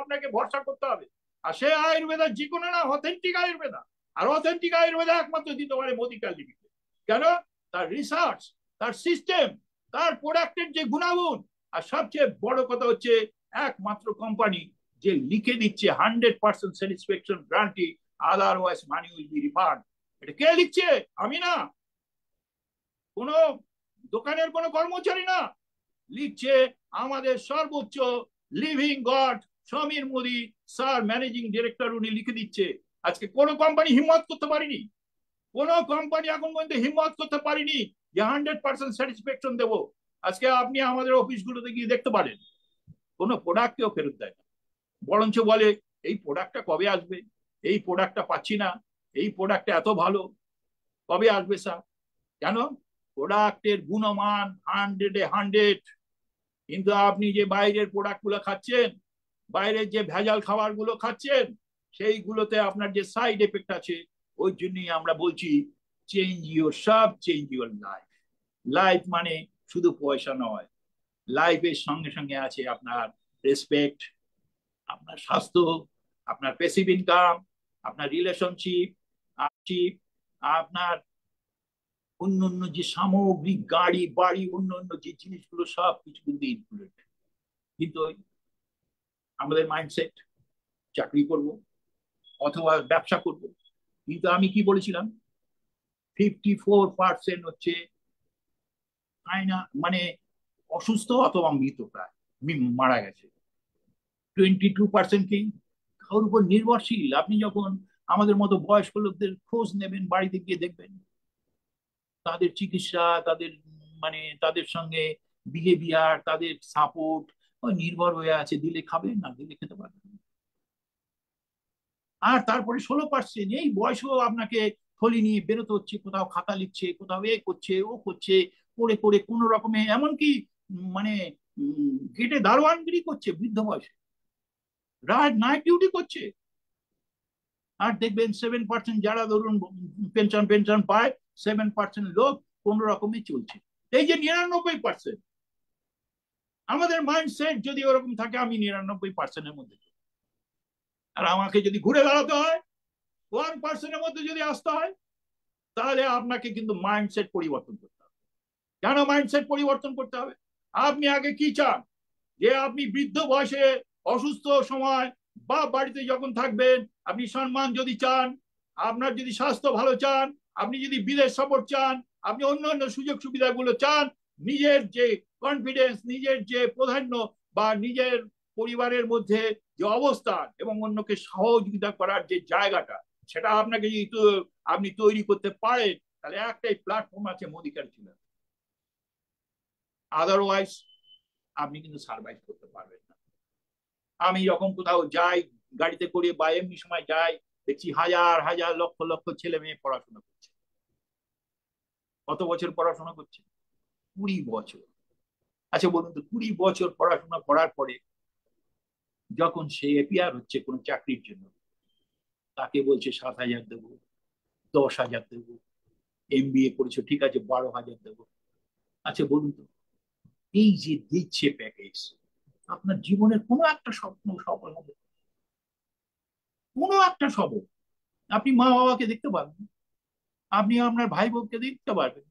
আপনাকে ভরসা করতে হবে আর সে আয়ুর্বেদা যে কোনো না অথেন্টিক আয়ুর্বেদা আর অথেন্টিক আয়ুর্বেদা একমাত্র দিতে পারে মোদিকার লিমিটেড কেন তার রিসার্চ তার সিস্টেম তার প্রোডাক্টের যে গুণাগুণ আর সবচেয়ে বড় কথা হচ্ছে একমাত্র কোম্পানি যে লিখে দিচ্ছে hundred percent satisfaction other otherwise money will be refund এটা কে লিখছে আমি না কোনো দোকানের কোনো কর্মচারী না লিখছে আমাদের সর্বোচ্চ living god Samir Modi sir managing director উনি লিখে দিচ্ছে আজকে কোনো কোম্পানি হিম্মত করতে পারিনি কোন কোম্পানি এখন পর্যন্ত হিম্মত করতে পারিনি যে হান্ড্রেড পার্সেন্ট স্যাটিসফ্যাকশন দেবো আজকে আপনি আমাদের অফিসগুলোতে গিয়ে দেখতে পারেন কোনো প্রোডাক্ট কেউ ফেরত দেয় না বরঞ্চ বলে এই প্রোডাক্টটা কবে আসবে এই প্রোডাক্টটা পাচ্ছি না এই প্রোডাক্টটা এত ভালো কবে আসবে স্যার কেন প্রোডাক্টের গুণমান হান্ড্রেডে হান্ড্রেড কিন্তু আপনি যে বাইরের প্রোডাক্টগুলো খাচ্ছেন বাইরের যে ভেজাল খাবারগুলো খাচ্ছেন সেইগুলোতে আপনার যে সাইড এফেক্ট আছে ওই জন্যই আমরা বলছি চেঞ্জ ইউর সব চেঞ্জ ইউর লাইফ লাইফ মানে শুধু পয়সা নয় লাইফের সঙ্গে সঙ্গে আছে আপনার রেসপেক্ট আপনার স্বাস্থ্য আপনার পেসিভ ইনকাম আপনার রিলেশনশিপ আপনার অন্য অন্য যে সামগ্রিক গাড়ি বাড়ি অন্য অন্য যে জিনিসগুলো সব কিছু কিন্তু ইনক্লুডেড কিন্তু আমাদের মাইন্ডসেট চাকরি করব অথবা ব্যবসা করব কিন্তু আমি কি বলেছিলাম ফিফটি ফোর পার্সেন্ট হচ্ছে আয়না মানে অসুস্থ অথবা মৃত প্রায় মারা গেছে টোয়েন্টি টু পার্সেন্ট কি কারোর উপর নির্ভরশীল আপনি যখন আমাদের মতো বয়স্ক লোকদের খোঁজ নেবেন বাড়িতে গিয়ে দেখবেন তাদের চিকিৎসা তাদের মানে তাদের সঙ্গে বিহেভিয়ার তাদের সাপোর্ট নির্ভর হয়ে আছে দিলে খাবে না দিলে খেতে পারবে আর তারপরে ষোলো পার্সেন্ট এই বয়সও আপনাকে থলি নিয়ে বেরোতে হচ্ছে কোথাও খাতা লিখছে কোথাও এ করছে ও করছে করে করে কোনো রকমে এমনকি মানে গেটে দারোয়ানগিরি করছে বৃদ্ধ বয়সে রাত নাইট ডিউটি করছে আর দেখবেন সেভেন পার্সেন্ট যারা ধরুন পেনশন পেনশন পায় সেভেন পার্সেন্ট লোক কোন রকমই চলছে এই যে নিরানব্বই পার্সেন্ট আমাদের মাইন্ডসেট যদি ওরকম থাকে আমি নিরানব্বই পার্সেন্টের মধ্যে আর আমাকে যদি ঘুরে দাঁড়াতে হয় ওয়ান পার্সেন্টের মধ্যে যদি আসতে হয় তাহলে আপনাকে কিন্তু মাইন্ডসেট পরিবর্তন করতে হবে কেন মাইন্ডসেট পরিবর্তন করতে হবে আপনি আগে কি চান যে আপনি বৃদ্ধ বয়সে অসুস্থ সময় বা বাড়িতে যখন থাকবেন আপনি সম্মান যদি চান আপনার যদি স্বাস্থ্য ভালো চান আপনি যদি বিদেশ সফর চান আপনি অন্যান্য সুযোগ সুবিধাগুলো চান নিজের যে কনফিডেন্স নিজের যে প্রাধান্য বা নিজের পরিবারের মধ্যে যে অবস্থান এবং অন্যকে সহযোগিতা করার যে জায়গাটা সেটা আপনাকে যদি আপনি তৈরি করতে পারেন তাহলে একটাই প্ল্যাটফর্ম আছে মোদিকার ছিল আদারওয়াইজ আপনি কিন্তু সার্ভাইভ করতে পারবেন না আমি যখন কোথাও যাই গাড়িতে করে বা এমনি সময় যাই দেখছি হাজার হাজার লক্ষ লক্ষ ছেলে মেয়ে পড়াশোনা করছে কত বছর পড়াশোনা করছে কুড়ি বছর আচ্ছা বলুন তো কুড়ি বছর পড়াশোনা করার পরে যখন সে এপিয়ার হচ্ছে কোনো চাকরির জন্য তাকে বলছে সাত হাজার দেবো দশ হাজার দেবো এম বিএ করেছো ঠিক আছে বারো হাজার দেবো আচ্ছা বলুন তো এই যে দিচ্ছে প্যাকেজ আপনার জীবনের কোনো একটা স্বপ্ন সফল হবে কোনো একটা সফল আপনি মা বাবাকে দেখতে পাবেন আপনি আপনার ভাই বোনকে দেখতে পারবেন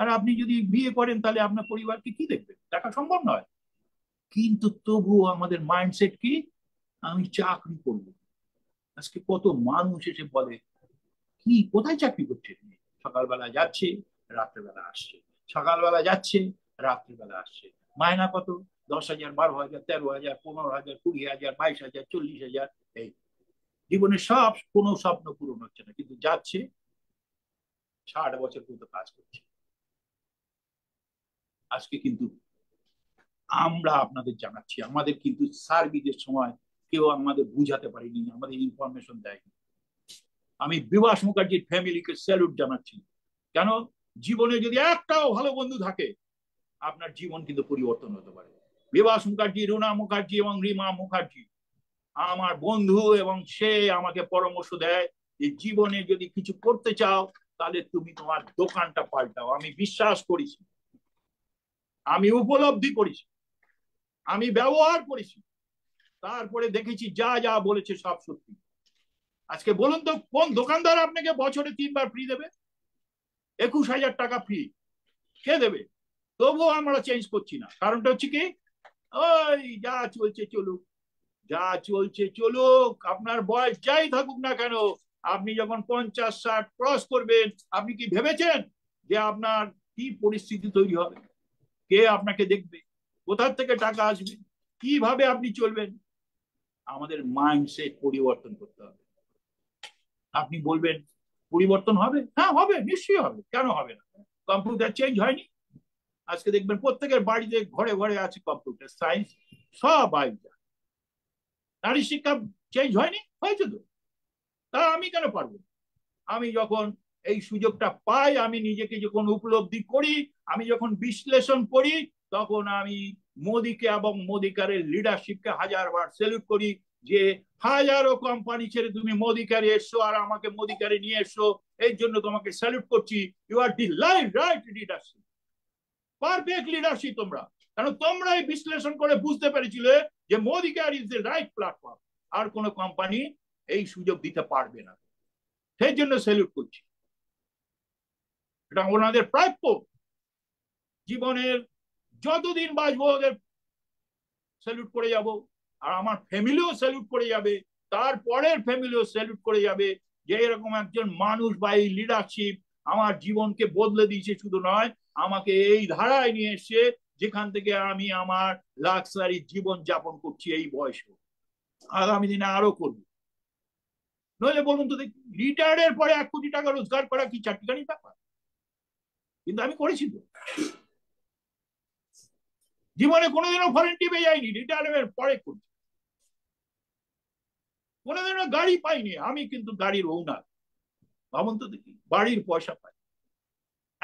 আর আপনি যদি বিয়ে করেন তাহলে আপনার পরিবারকে কি দেখবেন দেখা সম্ভব নয় কিন্তু তবুও আমাদের মাইন্ডসেট কি আমি চাকরি করব আজকে কত মানুষ এসে বলে কি কোথায় চাকরি করছে সকালবেলা যাচ্ছে রাত্রেবেলা আসছে সকালবেলা যাচ্ছে রাত্রেবেলা আসছে মায়না কত দশ হাজার বারো হাজার তেরো হাজার পনেরো হাজার কুড়ি হাজার বাইশ হাজার চল্লিশ হাজার এই জীবনে সব কোনো স্বপ্ন পূরণ হচ্ছে না কিন্তু যাচ্ছে ষাট বছর পর্যন্ত কাজ করছি আজকে কিন্তু আমরা আপনাদের জানাচ্ছি আমাদের কিন্তু সার্ভিসের সময় কেউ আমাদের বুঝাতে পারিনি আমাদের ইনফরমেশন দেয়নি আমি বিভাস মুখার্জির ফ্যামিলিকে স্যালুট জানাচ্ছি কেন জীবনে যদি একটাও ভালো বন্ধু থাকে আপনার জীবন কিন্তু পরিবর্তন হতে পারে বিভাস মুখার্জি রুনা মুখার্জি এবং রিমা মুখার্জি আমার বন্ধু এবং সে আমাকে পরামর্শ দেয় যে জীবনে যদি কিছু করতে চাও তাহলে তুমি তোমার দোকানটা পাল্টাও আমি বিশ্বাস করেছি আমি উপলব্ধি করেছি আমি ব্যবহার করেছি তারপরে দেখেছি যা যা বলেছে সব সত্যি আজকে বলুন তো কোন দোকানদার আপনাকে বছরে তিনবার ফ্রি দেবে একুশ হাজার টাকা ফ্রি কে দেবে তবুও আমরা চেঞ্জ করছি না কারণটা হচ্ছে কি ওই যা চলছে চলুক যা চলছে চলুক আপনার বয়স যাই থাকুক না কেন আপনি যখন পঞ্চাশ ষাট ক্রস করবেন আপনি কি ভেবেছেন যে আপনার কি পরিস্থিতি তৈরি হবে কে আপনাকে দেখবে কোথার থেকে টাকা আসবে কিভাবে আপনি চলবেন আমাদের মাইন্ডসেট পরিবর্তন করতে হবে আপনি বলবেন পরিবর্তন হবে হ্যাঁ হবে নিশ্চয়ই হবে কেন হবে না কম্পিউটার চেঞ্জ হয়নি আজকে দেখবেন প্রত্যেকের বাড়িতে ঘরে ঘরে আছে কম্পিউটার সায়েন্স সব আইডিয়া নারী শিক্ষা চেঞ্জ হয়নি হয়েছে তো তা আমি কেন পারব আমি যখন এই সুযোগটা পাই আমি নিজেকে যখন উপলব্ধি করি আমি যখন বিশ্লেষণ করি তখন আমি মোদিকে এবং মোদিকারের লিডারশিপকে হাজারবার সেলুট করি যে হাজারো কোম্পানি ছেড়ে তুমি মোদিকারে এসো আর আমাকে মোদিকারে নিয়ে এসো এর জন্য তোমাকে স্যালুট করছি you are the light right leadership perfect leadership তোমরা কারণ তোমরা এই বিশ্লেষণ করে বুঝতে পেরেছিলে যে Modicare is the right platform আর কোনো কোম্পানি এই সুযোগ দিতে পারবে না সেই জন্য সেলুট করছি এটা ওনাদের প্রাপ্য জীবনের যতদিন বাঁচবো ওদের সেলুট করে যাব আর আমার ফ্যামিলিও সেলুট করে যাবে তারপরের ফ্যামিলিও সেলুট করে যাবে যে এরকম একজন মানুষ বা এই লিডারশিপ আমার জীবনকে বদলে দিয়েছে শুধু নয় আমাকে এই ধারায় নিয়ে এসছে যেখান থেকে আমি আমার লাক্সারি জীবন যাপন করছি এই বয়সে আগামী দিনে আরো করবো নইলে বলুন তো দেখি রিটায়ার্ডের পরে এক কোটি টাকা রোজগার করা কি চারটিখানি ব্যাপার কিন্তু আমি করেছি তো জীবনে কোনোদিনও ফরেন টিপে যাইনি রিটায়ারমেন্ট পরে করছি কোনোদিনও গাড়ি পাইনি আমি কিন্তু গাড়ির ওনার ভাবুন তো দেখি বাড়ির পয়সা পাই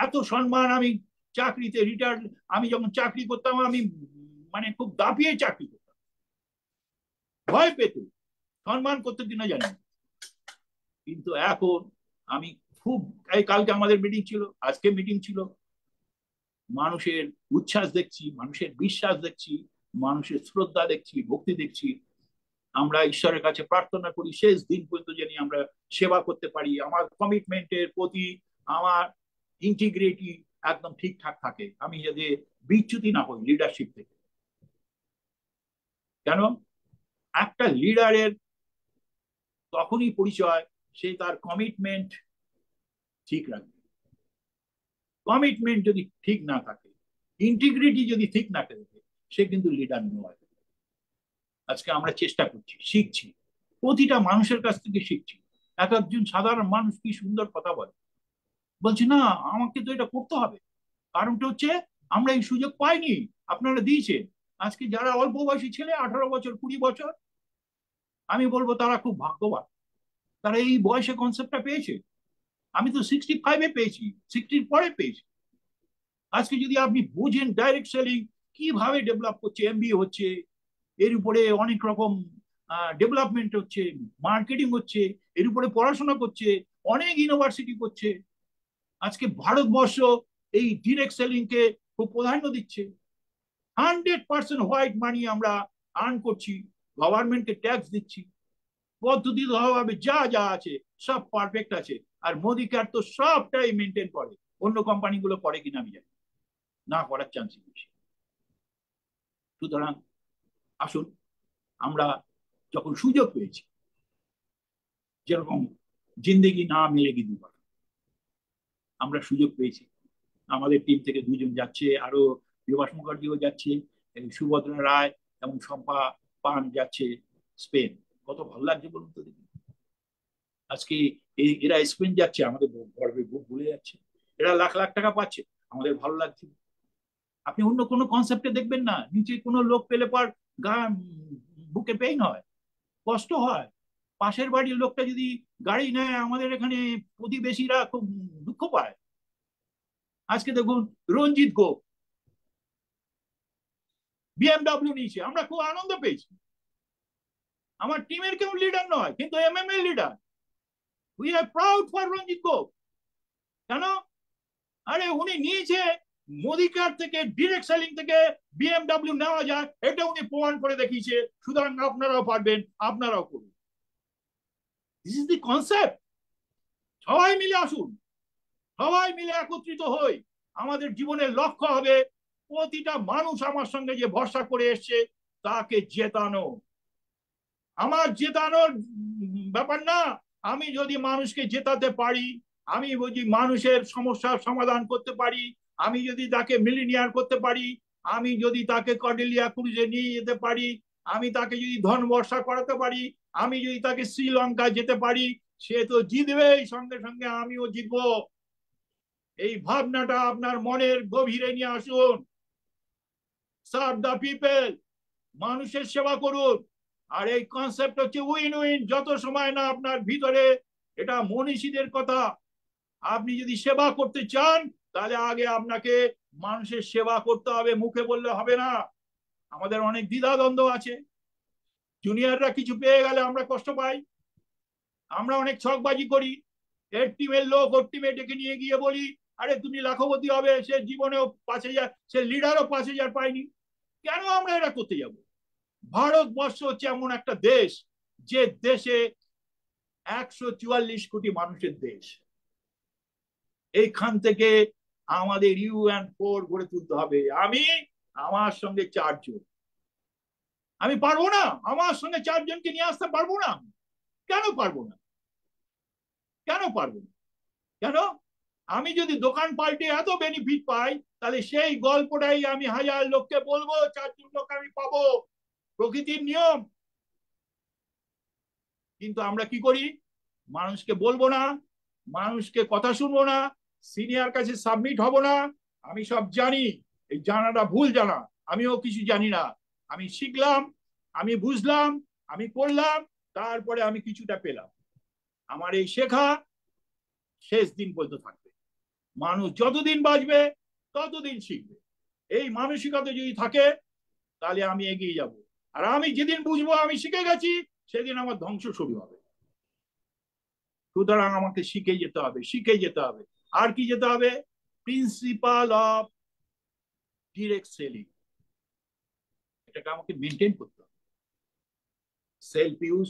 এত সম্মান আমি চাকরিতে রিটায়ার আমি যখন চাকরি করতাম আমি মানে খুব দাপিয়ে চাকরি করতাম ভয় পেত সম্মান করতে কিনা জানি কিন্তু এখন আমি খুব কালকে আমাদের মিটিং ছিল আজকে মিটিং ছিল মানুষের উচ্ছ্বাস দেখছি মানুষের বিশ্বাস দেখছি মানুষের শ্রদ্ধা দেখছি ভক্তি দেখছি আমরা ঈশ্বরের কাছে প্রার্থনা করি শেষ দিন পর্যন্ত জানি আমরা সেবা করতে পারি আমার কমিটমেন্টের প্রতি আমার ইন্টিগ্রিটি একদম ঠিকঠাক থাকে আমি যাতে বিচ্যুতি না হই লিডারশিপ থেকে কেন একটা লিডারের তখনই পরিচয় সে তার কমিটমেন্ট ঠিক রাখবে কমিটমেন্ট যদি ঠিক না থাকে ইন্টিগ্রিটি যদি ঠিক না থাকে সে কিন্তু লিডার নয় আজকে আমরা চেষ্টা করছি শিখছি প্রতিটা মানুষের কাছ থেকে শিখছি এক একজন সাধারণ মানুষ কি সুন্দর কথা বলে বলছে না আমাকে তো এটা করতে হবে কারণটা হচ্ছে আমরা এই সুযোগ পাইনি আপনারা দিয়েছেন আজকে যারা অল্প বয়সী ছেলে আঠারো বছর কুড়ি বছর আমি বলবো তারা খুব ভাগ্যবান তারা এই বয়সে কনসেপ্টটা পেয়েছে আমি তো সিক্সটি ফাইভে পেয়েছি সিক্সটির পরে পেয়েছি আজকে যদি আপনি বুঝেন ডাইরেক্ট সেলিং কিভাবে ডেভেলপ করছে এমবি হচ্ছে এর উপরে অনেক রকম ডেভেলপমেন্ট হচ্ছে মার্কেটিং হচ্ছে এর উপরে পড়াশোনা করছে অনেক ইউনিভার্সিটি করছে আজকে ভারতবর্ষ এই ডিরেক্ট সেলিংকে খুব প্রাধান্য দিচ্ছে হান্ড্রেড পার্সেন্ট হোয়াইট মানি আমরা আর্ন করছি গভর্নমেন্টকে ট্যাক্স দিচ্ছি পদ্ধতি ভাবে যা যা আছে সব পারফেক্ট আছে আর মোদি কার তো সবটাই মেনটেন করে অন্য কোম্পানিগুলো করে কিনা আমি জানি না করার চান্স বেশি সুতরাং আসুন আমরা যখন সুযোগ পেয়েছি যেরকম জিন্দেগি না মিলেগি দুবার আমরা সুযোগ পেয়েছি আমাদের টিম থেকে দুজন যাচ্ছে আরো বিভাষ মুখার্জিও যাচ্ছে সুভদ্রা রায় এবং শম্পা পান যাচ্ছে স্পেন কত ভালো লাগছে বলুন তো দেখি আজকে এই এরা স্পেন যাচ্ছে আমাদের গর্বে বুক ভুলে যাচ্ছে এরা লাখ লাখ টাকা পাচ্ছে আমাদের ভালো লাগছে আপনি অন্য কোনো কনসেপ্টে দেখবেন না নিচে কোনো লোক পেলে পর গা বুকে পেইন হয় কষ্ট হয় পাশের বাড়ির লোকটা যদি গাড়ি নেয় আমাদের এখানে প্রতিবেশীরা খুব দুঃখ পায় আজকে দেখুন রঞ্জিত গোপ বিএমডাব্লিউ নিয়েছে আমরা খুব আনন্দ পেয়েছি আমার টিমের কেউ লিডার নয় কিন্তু M M A leader we are proud for Ranjit Gope কেন আরে উনি নিয়েছে মোদিকার থেকে ডিরেক্ট সেলিং থেকে বিএমডাব্লিউ নেওয়া যায় এটা উনি প্রমাণ করে দেখিয়েছে সুতরাং আপনারাও পারবেন আপনারাও করুন দিস ইজ দি কনসেপ্ট সবাই মিলে আসুন সবাই মিলে একত্রিত হই আমাদের জীবনের লক্ষ্য হবে প্রতিটা মানুষ আমার সঙ্গে যে ভরসা করে এসছে তাকে জেতানো আমার জেতানোর ব্যাপার না আমি যদি মানুষকে জেতাতে পারি আমি যদি মানুষের সমস্যার সমাধান করতে পারি আমি যদি তাকে মিলিনিয়ার করতে পারি আমি যদি তাকে কডিলিয়া ক্রুজে নিয়ে যেতে পারি আমি তাকে যদি ধন বর্ষা করাতে পারি আমি যদি তাকে শ্রীলঙ্কা যেতে পারি সে তো জিতবেই সঙ্গে সঙ্গে আমিও জিতব এই ভাবনাটা আপনার মনের গভীরে নিয়ে আসুন সার্ভ দ্য পিপল মানুষের সেবা করুন আর এই কনসেপ্ট হচ্ছে উইন উইন যত সময় না আপনার ভিতরে এটা মনীষীদের কথা আপনি যদি সেবা করতে চান তাহলে আগে আপনাকে মানুষের সেবা করতে হবে মুখে বললে হবে না আমাদের অনেক দ্বিধাদ্বন্দ্ব আছে জুনিয়ররা কিছু পেয়ে গেলে আমরা কষ্ট পাই আমরা অনেক ছকবাজি করি এর টিমের লোক ওর টিমে ডেকে নিয়ে গিয়ে বলি আরে তুমি লাখপতি হবে সে জীবনেও পাঁচ হাজার সে লিডারও পাঁচ হাজার পায়নি কেন আমরা এটা করতে যাবো ভারতবর্ষ হচ্ছে এমন একটা দেশ যে দেশে একশো চুয়াল্লিশ কোটি মানুষের দেশ এইখান থেকে আমাদের ইউ অ্যান্ড ফোর গড়ে তুলতে হবে আমি আমার সঙ্গে চারজন আমি পারবো না আমার সঙ্গে চারজনকে নিয়ে আসতে পারবো না কেন পারবো না কেন পারবো না কেন আমি যদি দোকান পাল্টে এত বেনিফিট পাই তাহলে সেই গল্পটাই আমি হাজার লোককে বলবো চারজন লোক আমি পাবো প্রকৃতির নিয়ম কিন্তু আমরা কি করি মানুষকে বলবো না মানুষকে কথা শুনবো না সিনিয়র কাছে সাবমিট হব না আমি সব জানি এই জানাটা ভুল জানা আমিও কিছু জানি না আমি শিখলাম আমি বুঝলাম আমি করলাম তারপরে আমি কিছুটা পেলাম আমার এই শেখা শেষ দিন পর্যন্ত থাকবে মানুষ যতদিন বাঁচবে ততদিন শিখবে এই মানসিকতা যদি থাকে তাহলে আমি এগিয়ে যাব আর আমি যেদিন বুঝবো আমি শিখে গেছি সেদিন আমার ধ্বংস শুরু হবে সুতরাং আমাকে শিখে যেতে হবে শিখে যেতে হবে আর কি যেতে হবে প্রিন্সিপাল অফ ডিরেক্ট সেলিং এটাকে আমাকে মেনটেন করতে হবে সেলফ ইউজ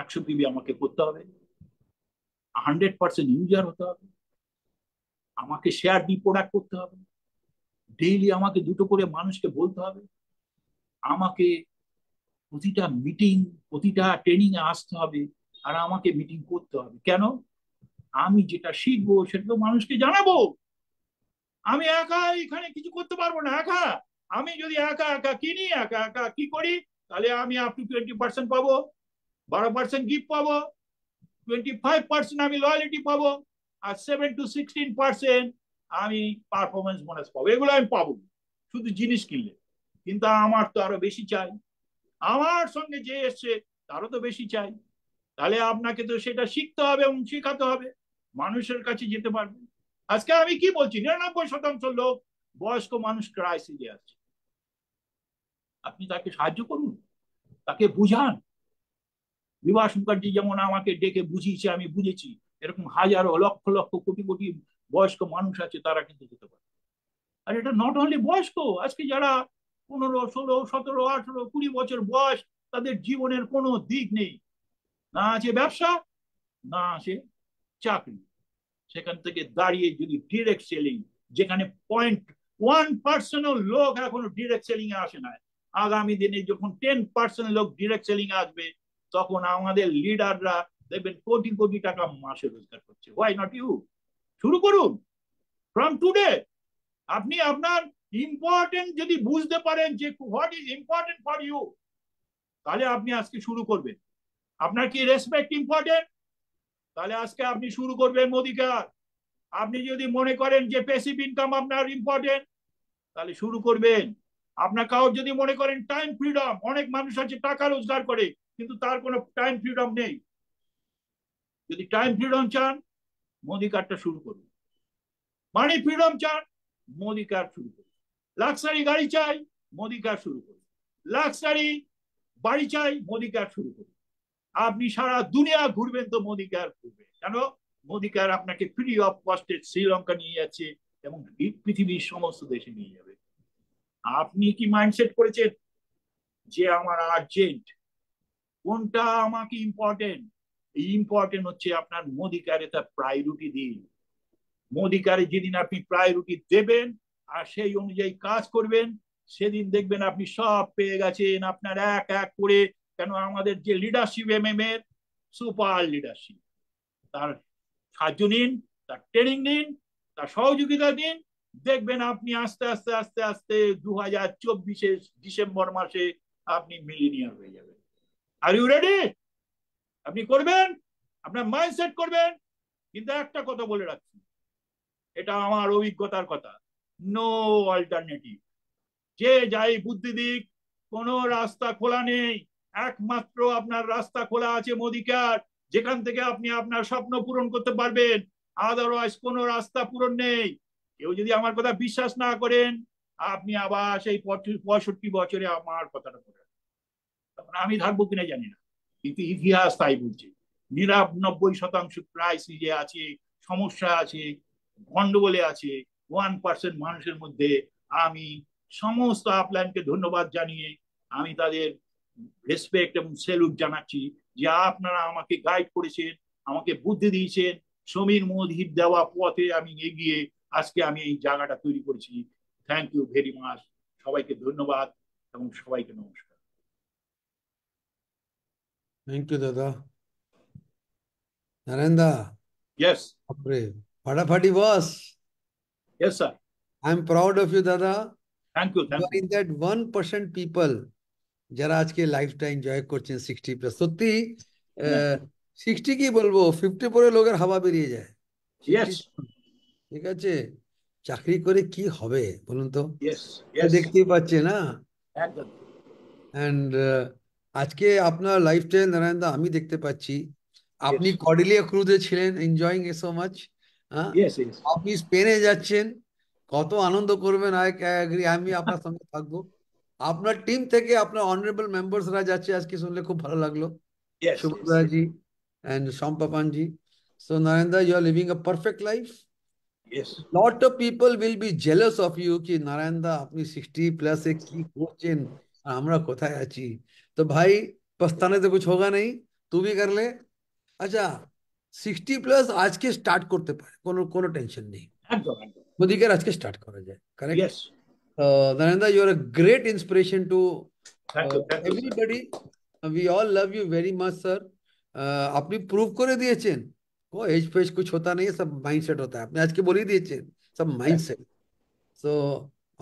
একশো পিবি আমাকে করতে হবে হান্ড্রেড পার্সেন্ট ইউজার হতে হবে আমাকে শেয়ার ডি প্রোডাক্ট করতে হবে ডেইলি আমাকে দুটো করে মানুষকে বলতে হবে আমাকে প্রতিটা মিটিং প্রতিটা ট্রেনিং এ আসতে হবে আর আমাকে মিটিং করতে হবে কেন আমি যেটা শিখবো সেটা তো মানুষকে জানাবো আমি একা এখানে কিছু করতে পারবো না একা আমি যদি একা একা কিনি একা একা কি করি তাহলে আমি আপ টু টোয়েন্টি পার্সেন্ট পাবো বারো পার্সেন্ট গিফট পাবো টোয়েন্টি ফাইভ পার্সেন্ট আমি লয়ালিটি পাবো আর সেভেন টু সিক্সটিন পার্সেন্ট আমি পারফরমেন্স বোনাস পাবো এগুলো আমি পাবো শুধু জিনিস কিনলে কিন্তু আমার তো আরো বেশি চাই আমার সঙ্গে যে এসছে তারও তো বেশি চাই তাহলে আপনাকে তো সেটা শিখতে হবে এবং শেখাতে হবে মানুষের কাছে যেতে পারবেন আজকে আমি কি বলছি নিরানব্বই শতাংশ লোক বয়স্ক মানুষ ক্রাইসিসে আছে আপনি তাকে সাহায্য করুন তাকে বুঝান বিভা মুখার্জি যেমন আমাকে ডেকে বুঝিয়েছে আমি বুঝেছি এরকম হাজারো লক্ষ লক্ষ কোটি কোটি বয়স্ক মানুষ আছে তারা কিন্তু যেতে পারে আর এটা নট অনলি বয়স্ক আজকে যারা পনেরো ষোলো সতেরো আঠেরো কুড়ি বছর বয়স তাদের জীবনের কোনো দিক নেই না আছে ব্যবসা না আছে চাকরি সেখান থেকে দাঁড়িয়ে যদি ডিরেক্ট সেলিং যেখানে পয়েন্ট ওয়ান পার্সেন্ট লোক এখনো ডিরেক্ট সেলিং এ আসে না আগামী দিনে যখন টেন পার্সেন্ট লোক ডিরেক্ট সেলিং আসবে তখন আমাদের লিডাররা দেখবেন কোটি কোটি টাকা মাসে রোজগার করছে হোয়াই নট ইউ শুরু করুন ফ্রম টুডে আপনি আপনার ইম্পর্টেন্ট যদি বুঝতে পারেন যে what is important for you তাহলে আপনি আজকে শুরু করবেন আপনার কি রেসপেক্ট ইম্পর্টেন্ট তাহলে আজকে আপনি শুরু করবেন মোদিকার আপনি যদি মনে করেন যে পেসিভ ইনকাম আপনার ইম্পর্টেন্ট তাহলে শুরু করবেন আপনার কাউ যদি মনে করেন টাইম ফ্রিডম অনেক মানুষ আছে টাকা রোজগার করে কিন্তু তার কোনো টাইম ফ্রিডম নেই যদি টাইম ফ্রিডম চান মোদি কার্ডটা শুরু করুন মানি ফ্রিডম চান মোদি কার্ড শুরু করুন লাক্সারি গাড়ি চাই মোদি কার শুরু করুন লাক্সারি বাড়ি চাই মোদি কার শুরু করুন আপনি সারা দুনিয়া ঘুরবেন তো মোদি কার ঘুরবে কেন মোদি কার আপনাকে ফ্রি অফ কস্টে শ্রীলঙ্কা নিয়ে যাচ্ছে এবং পৃথিবীর সমস্ত দেশে নিয়ে যাবে আপনি কি মাইন্ডসেট করেছেন যে আমার আর্জেন্ট কোনটা আমাকে ইম্পর্টেন্ট ইম্পর্টেন্ট হচ্ছে আপনার মোদিকারে তার প্রায়োরিটি দিন মোদিকারে যেদিন আপনি প্রায়োরিটি দেবেন আর সেই অনুযায়ী কাজ করবেন সেদিন দেখবেন আপনি সব পেয়ে গেছেন আপনার এক এক করে কেন আমাদের যে লিডারশিপ এম এম এর সুপার লিডারশিপ তার সাহায্য নিন তার ট্রেনিং নিন তার সহযোগিতা দিন দেখবেন আপনি আস্তে আস্তে আস্তে আস্তে দু হাজার চব্বিশে ডিসেম্বর মাসে আপনি মিলিনিয়ার হয়ে যাবেন আর ইউ রেডি আপনি করবেন আপনার মাইন্ডসেট করবেন কিন্তু একটা কথা বলে রাখছি এটা আমার অভিজ্ঞতার কথা নো অল্টারনেটিভ যে যাই বুদ্ধি দিক কোন রাস্তা খোলা নেই একমাত্র আপনার রাস্তা খোলা আছে মোদিকার যেখান থেকে আপনি আপনার স্বপ্ন পূরণ করতে পারবেন আদারওয়াইজ কোন রাস্তা পূরণ নেই কেউ যদি আমার কথা বিশ্বাস না করেন আপনি আবার সেই পঁয়ষট্টি বছরে আমার কথাটা বলেন তখন আমি থাকবো কিনা জানি না কিন্তু ইতিহাস তাই বলছে নিরানব্বই শতাংশ ক্রাইসিসে আছে সমস্যা আছে গন্ডগোলে আছে ওয়ান পার্সেন্ট মানুষের মধ্যে আমি সমস্ত আপলাইনকে ধন্যবাদ জানিয়ে আমি তাদের রেসপেক্ট এবং সেলুট জানাচ্ছি যে আপনারা আমাকে গাইড করেছেন আমাকে বুদ্ধি দিয়েছেন সমীর মধির দেওয়া পথে আমি এগিয়ে আজকে আমি এই জায়গাটা তৈরি করেছি থ্যাংক ইউ ভেরি মাচ সবাইকে ধন্যবাদ এবং সবাইকে নমস্কার থ্যাংক ইউ দাদা নারায়ণ দা ইয়েস ফাটাফাটি বস Yes, sir. I'm proud of you, Dada. Thank you. Thank you. In that one percent people, যারা আজকে লাইফটা এনজয় করছেন সিক্সটি প্লাস সত্যি সিক্সটি কি বলবো ফিফটি পরে লোকের হাওয়া বেরিয়ে যায় ঠিক আছে চাকরি করে কি হবে বলুন তো দেখতেই পাচ্ছে না অ্যান্ড আজকে আপনার লাইফ স্টাইল নারায়ণ দা আমি দেখতে পাচ্ছি আপনি কর্ডিলিয়া ক্রুজে ছিলেন এনজয়িং এ সো মাচ আপনি স্পেনে যাচ্ছেন কত আনন্দ করবেন আই অ্যাগ্রি আমি আপনার সঙ্গে থাকবো আপনার টিম থেকে আপনার অনারেবল মেম্বার্সরা যাচ্ছে আজকে শুনলে খুব ভালো লাগলো শুভদা জি অ্যান্ড শম্পা পানজি so Narayanda you are living a perfect life lot of people will be jealous of you কি নারায়ণদা আপনি সিক্সটি প্লাসে কি করছেন আর আমরা কোথায় আছি তো ভাই पछताने से कुछ होगा नहीं तू भी कर ले अच्छा সিক্সটি প্লাস আজকে স্টার্ট করতে পারে কোনো কোনো টেনশন নেই মোদিকের আজকে স্টার্ট করা যায় correct Narendra, you're a great inspiration to uh, everybody. We all love you very much, sir. Uh, আপনি প্রুভ করে দিয়েছেন ও এজ ফেজ কুছ হতা নেই সব মাইন্ডসেট হতা আপনি আজকে বলেই দিয়েছেন সব মাইন্ডসেট সো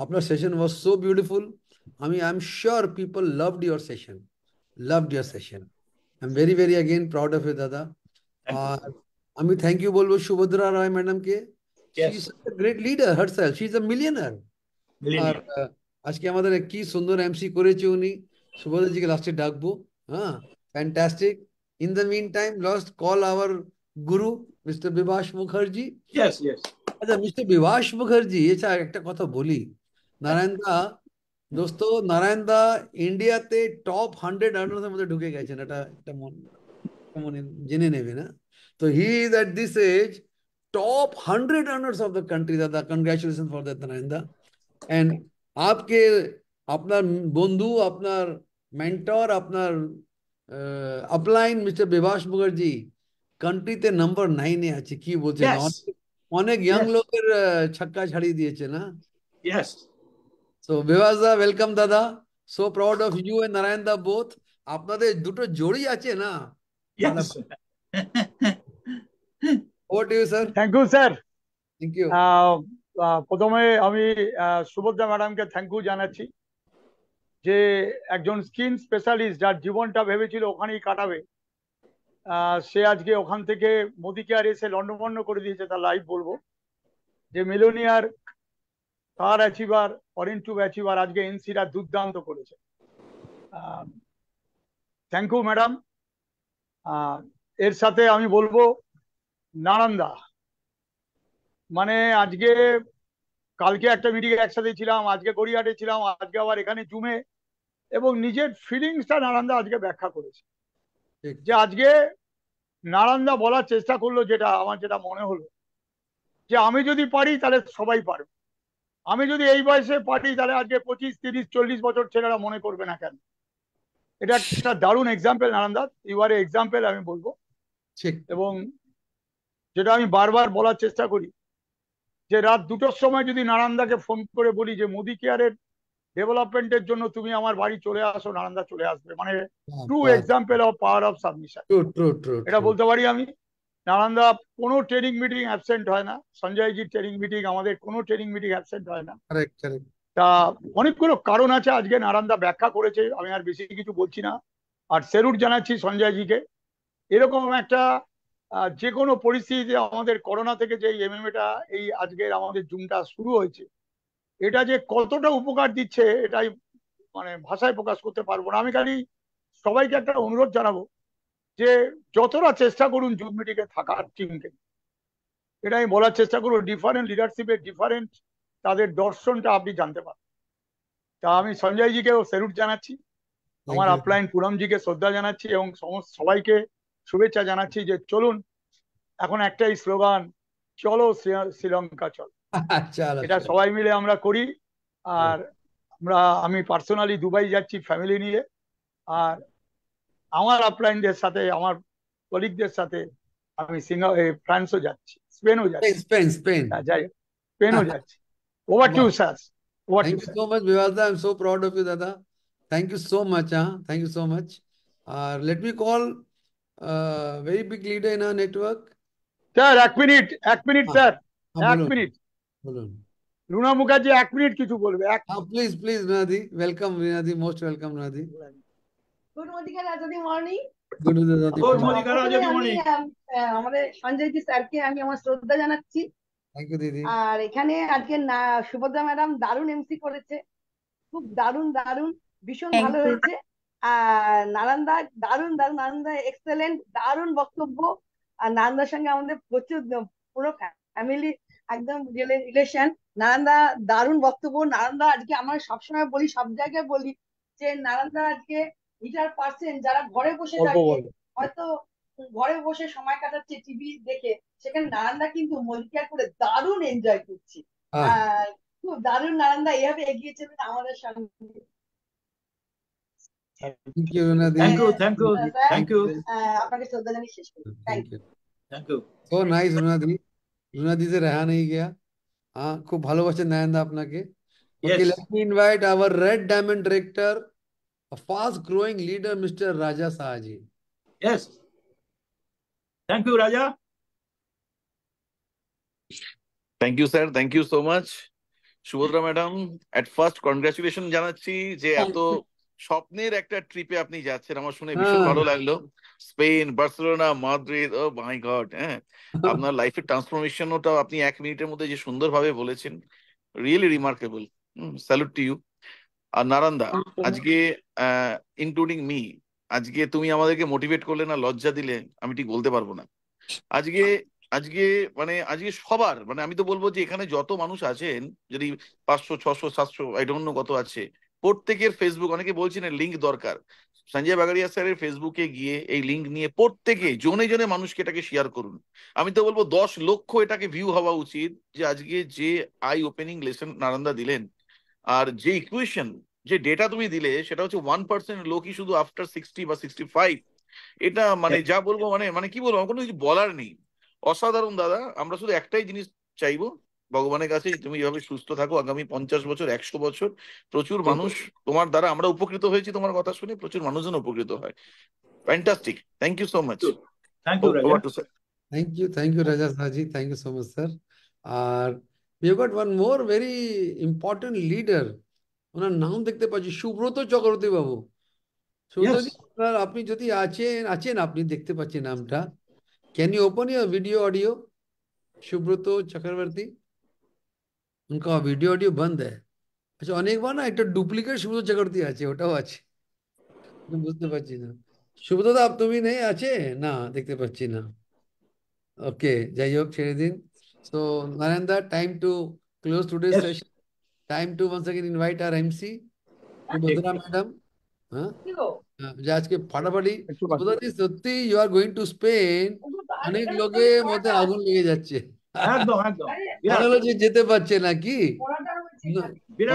আপনার সেশন ওয়াজ সো বিউটিফুল আমি I am sure people loved your session loved your session I am very very again proud of you দাদা আ আমি থ্যাঙ্ক ইউ বলবো শুভদ্রা রায় ম্যাডাম কে she is a great leader Herself she is a millionaire millionaire আজকে আমাদের কি সুন্দর MC করেছে উনি শুভদ্রা জিকে লাস্টেই ডাকবো হ্যাঁ fantastic in the mean time last call our guru mister Bibhas Mukherjee yes yes আচ্ছা मिस्टर বিবাশ মুখার্জি এটা একটা কথা বলি নারায়ণ দা দোস্তো নারায়ণ দা ইন্ডিয়া তে টপ 100 আন্ডার নে মধ্যে ঢুকে গেছেন এটা একটা মনে জেনে নেব না तो he is at this age top hundred runners of the country दादा congratulation for that Narendra and आपके अपना बंधु अपना मेंटर अपना upline mister Bibhas Mukherjee country ते नंबर नाइन ए আছে কি বলতে অনেক ইয়াং লোকের ছক্কা ছাড়ি দিয়েছে না yes so Bibhas da welcome দাদা so proud of you and Narayan da both আপনাদের দুটো জোড়ি আছে না yes Over to you, sir. Thank you, sir. Thank you. Uh, uh, প্রথমে আমি সুভদ্রা ম্যাডামকে থ্যাংক ইউ জানাচ্ছি যে একজন স্কিন স্পেশালিস্ট যার জীবনটা ভেবেছিল ওখানেই কাটাবে সে আজকে ওখান থেকে মোদি কেয়ার এসে লন্ডভন্ড করে দিয়েছে তার লাইভ বলবো যে মিলোনিয়ার কার অ্যাচিভার অরেঞ্জ টুব অ্যাচিভার আজকে এনসিরা দুর্দান্ত করেছে থ্যাংক ইউ ম্যাডাম এর সাথে আমি বলবো নারান্দা মানে আজকে কালকে একটা মিটিং একসাথে ছিলাম আজকে গড়িয়াহাটে ছিলাম আজকে আবার এখানে জুমে এবং নিজের ফিলিংসটা নারান্দা আজকে ব্যাখ্যা করেছে যে আজকে নারান্দা বলার চেষ্টা করলো যেটা আমার যেটা মনে হলো যে আমি যদি পারি তাহলে সবাই পারবে আমি যদি এই বয়সে পারি তাহলে আজকে পঁচিশ তিরিশ চল্লিশ বছর ছেলেরা মনে করবে না কেন এটা একটা দারুণ example Naranda you are example আমি বলবো এবং যেটা আমি বারবার বলার চেষ্টা করি যে রাত দুটোর সময় যদি নারান্দাকে ফোন করে বলি যে মোদি কেয়ারের ডেভেলপমেন্টের জন্য তুমি আমার বাড়ি চলে আসো নারান্দা চলে আসবে মানে two example of power of submission এটা বলতে পারি আমি নারান্দা কোনো ট্রেনিং মিটিং অ্যাবসেন্ট হয় না সঞ্জয়জির ট্রেনিং মিটিং আমাদের কোনো ট্রেনিং মিটিং অ্যাবসেন্ট হয় না তা অনেকগুলো কারণ আছে আজকে নারান্দা ব্যাখ্যা করেছে আমি আর বেশি কিছু বলছি না আর সেরুট জানাচ্ছি সঞ্জয়জিকে এরকম একটা যে কোনো পরিস্থিতিতে আমাদের করোনা থেকে যে এম এটা এই আজকের আমাদের জুমটা শুরু হয়েছে এটা যে কতটা উপকার দিচ্ছে এটাই মানে ভাষায় প্রকাশ করতে পারবো না আমি খালি সবাইকে একটা অনুরোধ জানাবো যে যতটা চেষ্টা করুন জুম মিটিংয়ে থাকার টিমকে এটা আমি বলার চেষ্টা করবো ডিফারেন্ট লিডারশিপের ডিফারেন্ট তাদের দর্শনটা আপনি জানতে পারেন তা আমি সঞ্জয়জিকেও স্যালুট জানাচ্ছি আমার আপলাইন পুরমজিকে শ্রদ্ধা জানাচ্ছি এবং সবাইকে শুভেচ্ছা জানাচ্ছি যে চলুন এখন একটাই স্লোগান চলো শ্রীলঙ্কা চলো আচ্ছা, আচ্ছা। এটা সবাই মিলে আমরা করি আর আমরা আমি পার্সোনালি দুবাই যাচ্ছি ফ্যামিলি নিয়ে আর আমার আপ্রাইনদের সাথে আমার কলিগদের সাথে আমি সিঙ্গা ফ্রান্সও যাচ্ছি স্পেনও যাচ্ছি স্পেন স্পেন হ্যাঁ, যাই স্পেনও যাচ্ছি over to sir over you so much Bibhas so proud of দাদা থ্যাংক ইউ সো মাচ হ্যাঁ থ্যাংক ইউ সো মাচ আর let me call uh, very big leader in our network. Sir এক minute এক মিনিট স্যার ah, ah, এক minute বলুন রুনা মুখার্জি এক minute কিছু বলবে এক please please Runadi welcome Runadi most welcome Runadi good morning Rajadi morning good স্যারকে আমি আমার শ্রদ্ধা জানাচ্ছি আর এখানে আজকে সুভদ্রা ম্যাডাম এমসি করেছে খুব দারুন দারুন ভীষণ ভালো হয়েছে নারান্দা দারুন দারুন নারান্দা এক্সেলেন্ট দারুন বক্তব্য আর নারান্দার সঙ্গে আমাদের প্রচুর পুরো ফ্যামিলি একদম রিলেশন নানান্দা দারুন বক্তব্য নারান্দা আজকে আমরা সবসময় বলি সব জায়গায় বলি যে নারান্দা আজকে হিটার পার্সেন্ট যারা ঘরে বসে থাকে হয়তো ঘরে বসে সময় কাটাচ্ছে টিভি দেখে সেখানে নারান্দা কিন্তু মল্লিকা করে দারুন এনজয় করছে হ্যাঁ। আহ খুব দারুন নারান্দা এভাবে এগিয়ে চলুন আমাদের সঙ্গে thank you thank you thank you thank you আপনাকে শ্রদ্ধা জানিয়ে শেষ করি thank you thank you so nice Runadi Runadi যে রেহা নেই গিয়া হ্যাঁ খুব ভালোবাসে নায়ন্দা আপনাকে Okay, let me invite our Red Diamond director, a fast growing leader, Mr. Raja Sahaji. Yes. Thank you, Raja. Thank you sir thank you so much Subhadra madam at first congratulation জানাচ্ছি যে এত স্বপ্নের একটা ট্রিপে আপনি যাচ্ছেন আমার শুনে হ্যাঁ। ভীষণ ভালো লাগলো Spain Barcelona Madrid oh my god হ্যাঁ আপনার লাইফের ওটা আপনি এক মিনিটের মধ্যে যে সুন্দরভাবে বলেছেন really remarkable salute to you are Naranda আজকে ইনক্লুডিং মি আজকে তুমি আমাদেরকে মোটিভেট করলে না লজ্জা দিলে আমি ঠিক বলতে পারবো না আজকে আজকে মানে আজকে সবার মানে আমি তো বলবো যে এখানে যত মানুষ আছেন যদি পাঁচশো ছশো সাতশো আই ডোন্ট নো কত আছে প্রত্যেকের ফেসবুক অনেকে বলছেন লিঙ্ক দরকার সঞ্জয় বাগারিয়া স্যারের ফেসবুকে গিয়ে এই লিঙ্ক নিয়ে প্রত্যেকে জনে জনে মানুষকে এটাকে শেয়ার করুন আমি তো বলবো দশ লক্ষ এটাকে ভিউ হওয়া উচিত যে আজকে যে আই ওপেনিং লেসন নারান্দা দিলেন আর যে ইকুয়েশন যে ডেটা তুমি দিলে সেটা হচ্ছে ওয়ান পার্সেন্ট লোকই শুধু আফটার সিক্সটি বা সিক্সটি ফাইভ এটা মানে যা বলবো মানে মানে কি বলবো কোনো কিছু বলার নেই অসাধারণ দাদা আমরা শুধু একটাই জিনিস চাইবো ভগবানের কাছে তুমি এভাবে সুস্থ থাকো আগামী পঞ্চাশ বছর একশো বছর প্রচুর মানুষ তোমার দ্বারা আমরা উপকৃত হয়েছি তোমার কথা শুনে প্রচুর মানুষজন উপকৃত হয় fantastic thank you so much thank you thank you thank you Raja সাজি thank you so much sir আর you got one more very important leader ওনার নাম দেখতে পাচ্ছি সুব্রত চক্রবর্তী বাবু সুব্রত আপনি যদি আছেন আছেন আপনি দেখতে পাচ্ছেন নামটা can you open your video audio Subrata Chakraborty উনকা ভিডিও অডিও বন্ধ আচ্ছা অনেকবার না একটা ডুপ্লিকেট শুভ চক্রবর্তী আছে ওটাও আছে বুঝতে পারছি না শুভদা তুমি নেই আছে না দেখতে পাচ্ছি না ওকে যাই হোক ছেড়ে দিন so the time to close today session time to once again invite আর এমসি সুভদ্রা ম্যাডাম হ্যাঁ যে আজকে ফাটাফাটি সত্যি you are going to Spain অনেক লোকের মধ্যে আগুন লেগে যাচ্ছে যেতে পারছে না কি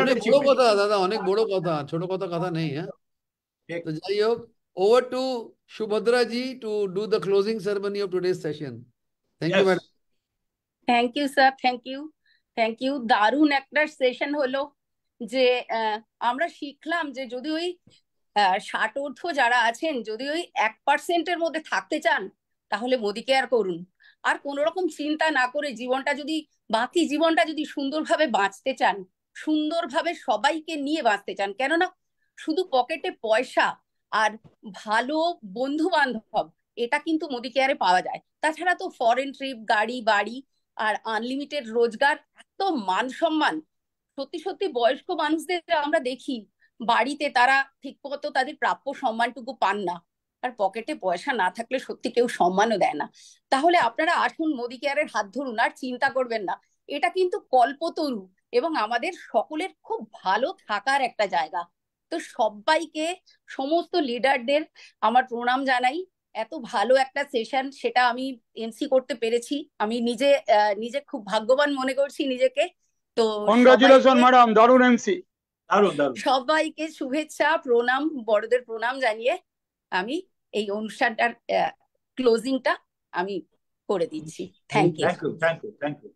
অনেক বড় কথা দাদা অনেক বড় কথা ছোট কথা কথা নেই হ্যাঁ যাই হোক over to Subhadra ji to do the closing ceremony of today session thank you you, madam. You you, sir. Thank you. Thank দারুণ একটা সেশন হলো যে আমরা শিখলাম যে যদি ওই ষাট অর্থ যারা আছেন যদি ওই এক পার্সেন্টের মধ্যে থাকতে চান তাহলে মোদিকে আর করুন আর কোন রকম চিন্তা না করে জীবনটা যদি বাকি জীবনটা যদি সুন্দরভাবে বাঁচতে চান সুন্দরভাবে সবাইকে নিয়ে বাঁচতে চান কেননা শুধু পকেটে পয়সা আর ভালো বন্ধু বান্ধব এটা কিন্তু মোদি কেয়ারে পাওয়া যায় তাছাড়া তো ফরেন ট্রিপ গাড়ি বাড়ি আর আনলিমিটেড রোজগার এত মান সম্মান সত্যি সত্যি বয়স্ক মানুষদের আমরা দেখি বাড়িতে তারা ঠিক মতো তাদের প্রাপ্য সম্মানটুকু পান না আর পকেটে পয়সা না থাকলে সত্যি কেউ সম্মানও দেয় না তাহলে আপনারা আসুন মোদি কেয়ারের হাত ধরুন আর চিন্তা করবেন না এটা কিন্তু কল্পতরু এবং আমাদের সকলের খুব ভালো থাকার একটা জায়গা তো সবাইকে সমস্ত লিডারদের আমার প্রণাম জানাই এত ভালো একটা সেশন সেটা আমি এমসি করতে পেরেছি আমি নিজে নিজে খুব ভাগ্যবান মনে করছি নিজেকে তো কংগ্রাচুলেশন ম্যাডাম দারুণ এমসি সবাইকে শুভেচ্ছা প্রণাম বড়দের প্রণাম জানিয়ে আমি এই অনুষ্ঠানটার ক্লোজিংটা আমি করে দিচ্ছি thank you thank you thank you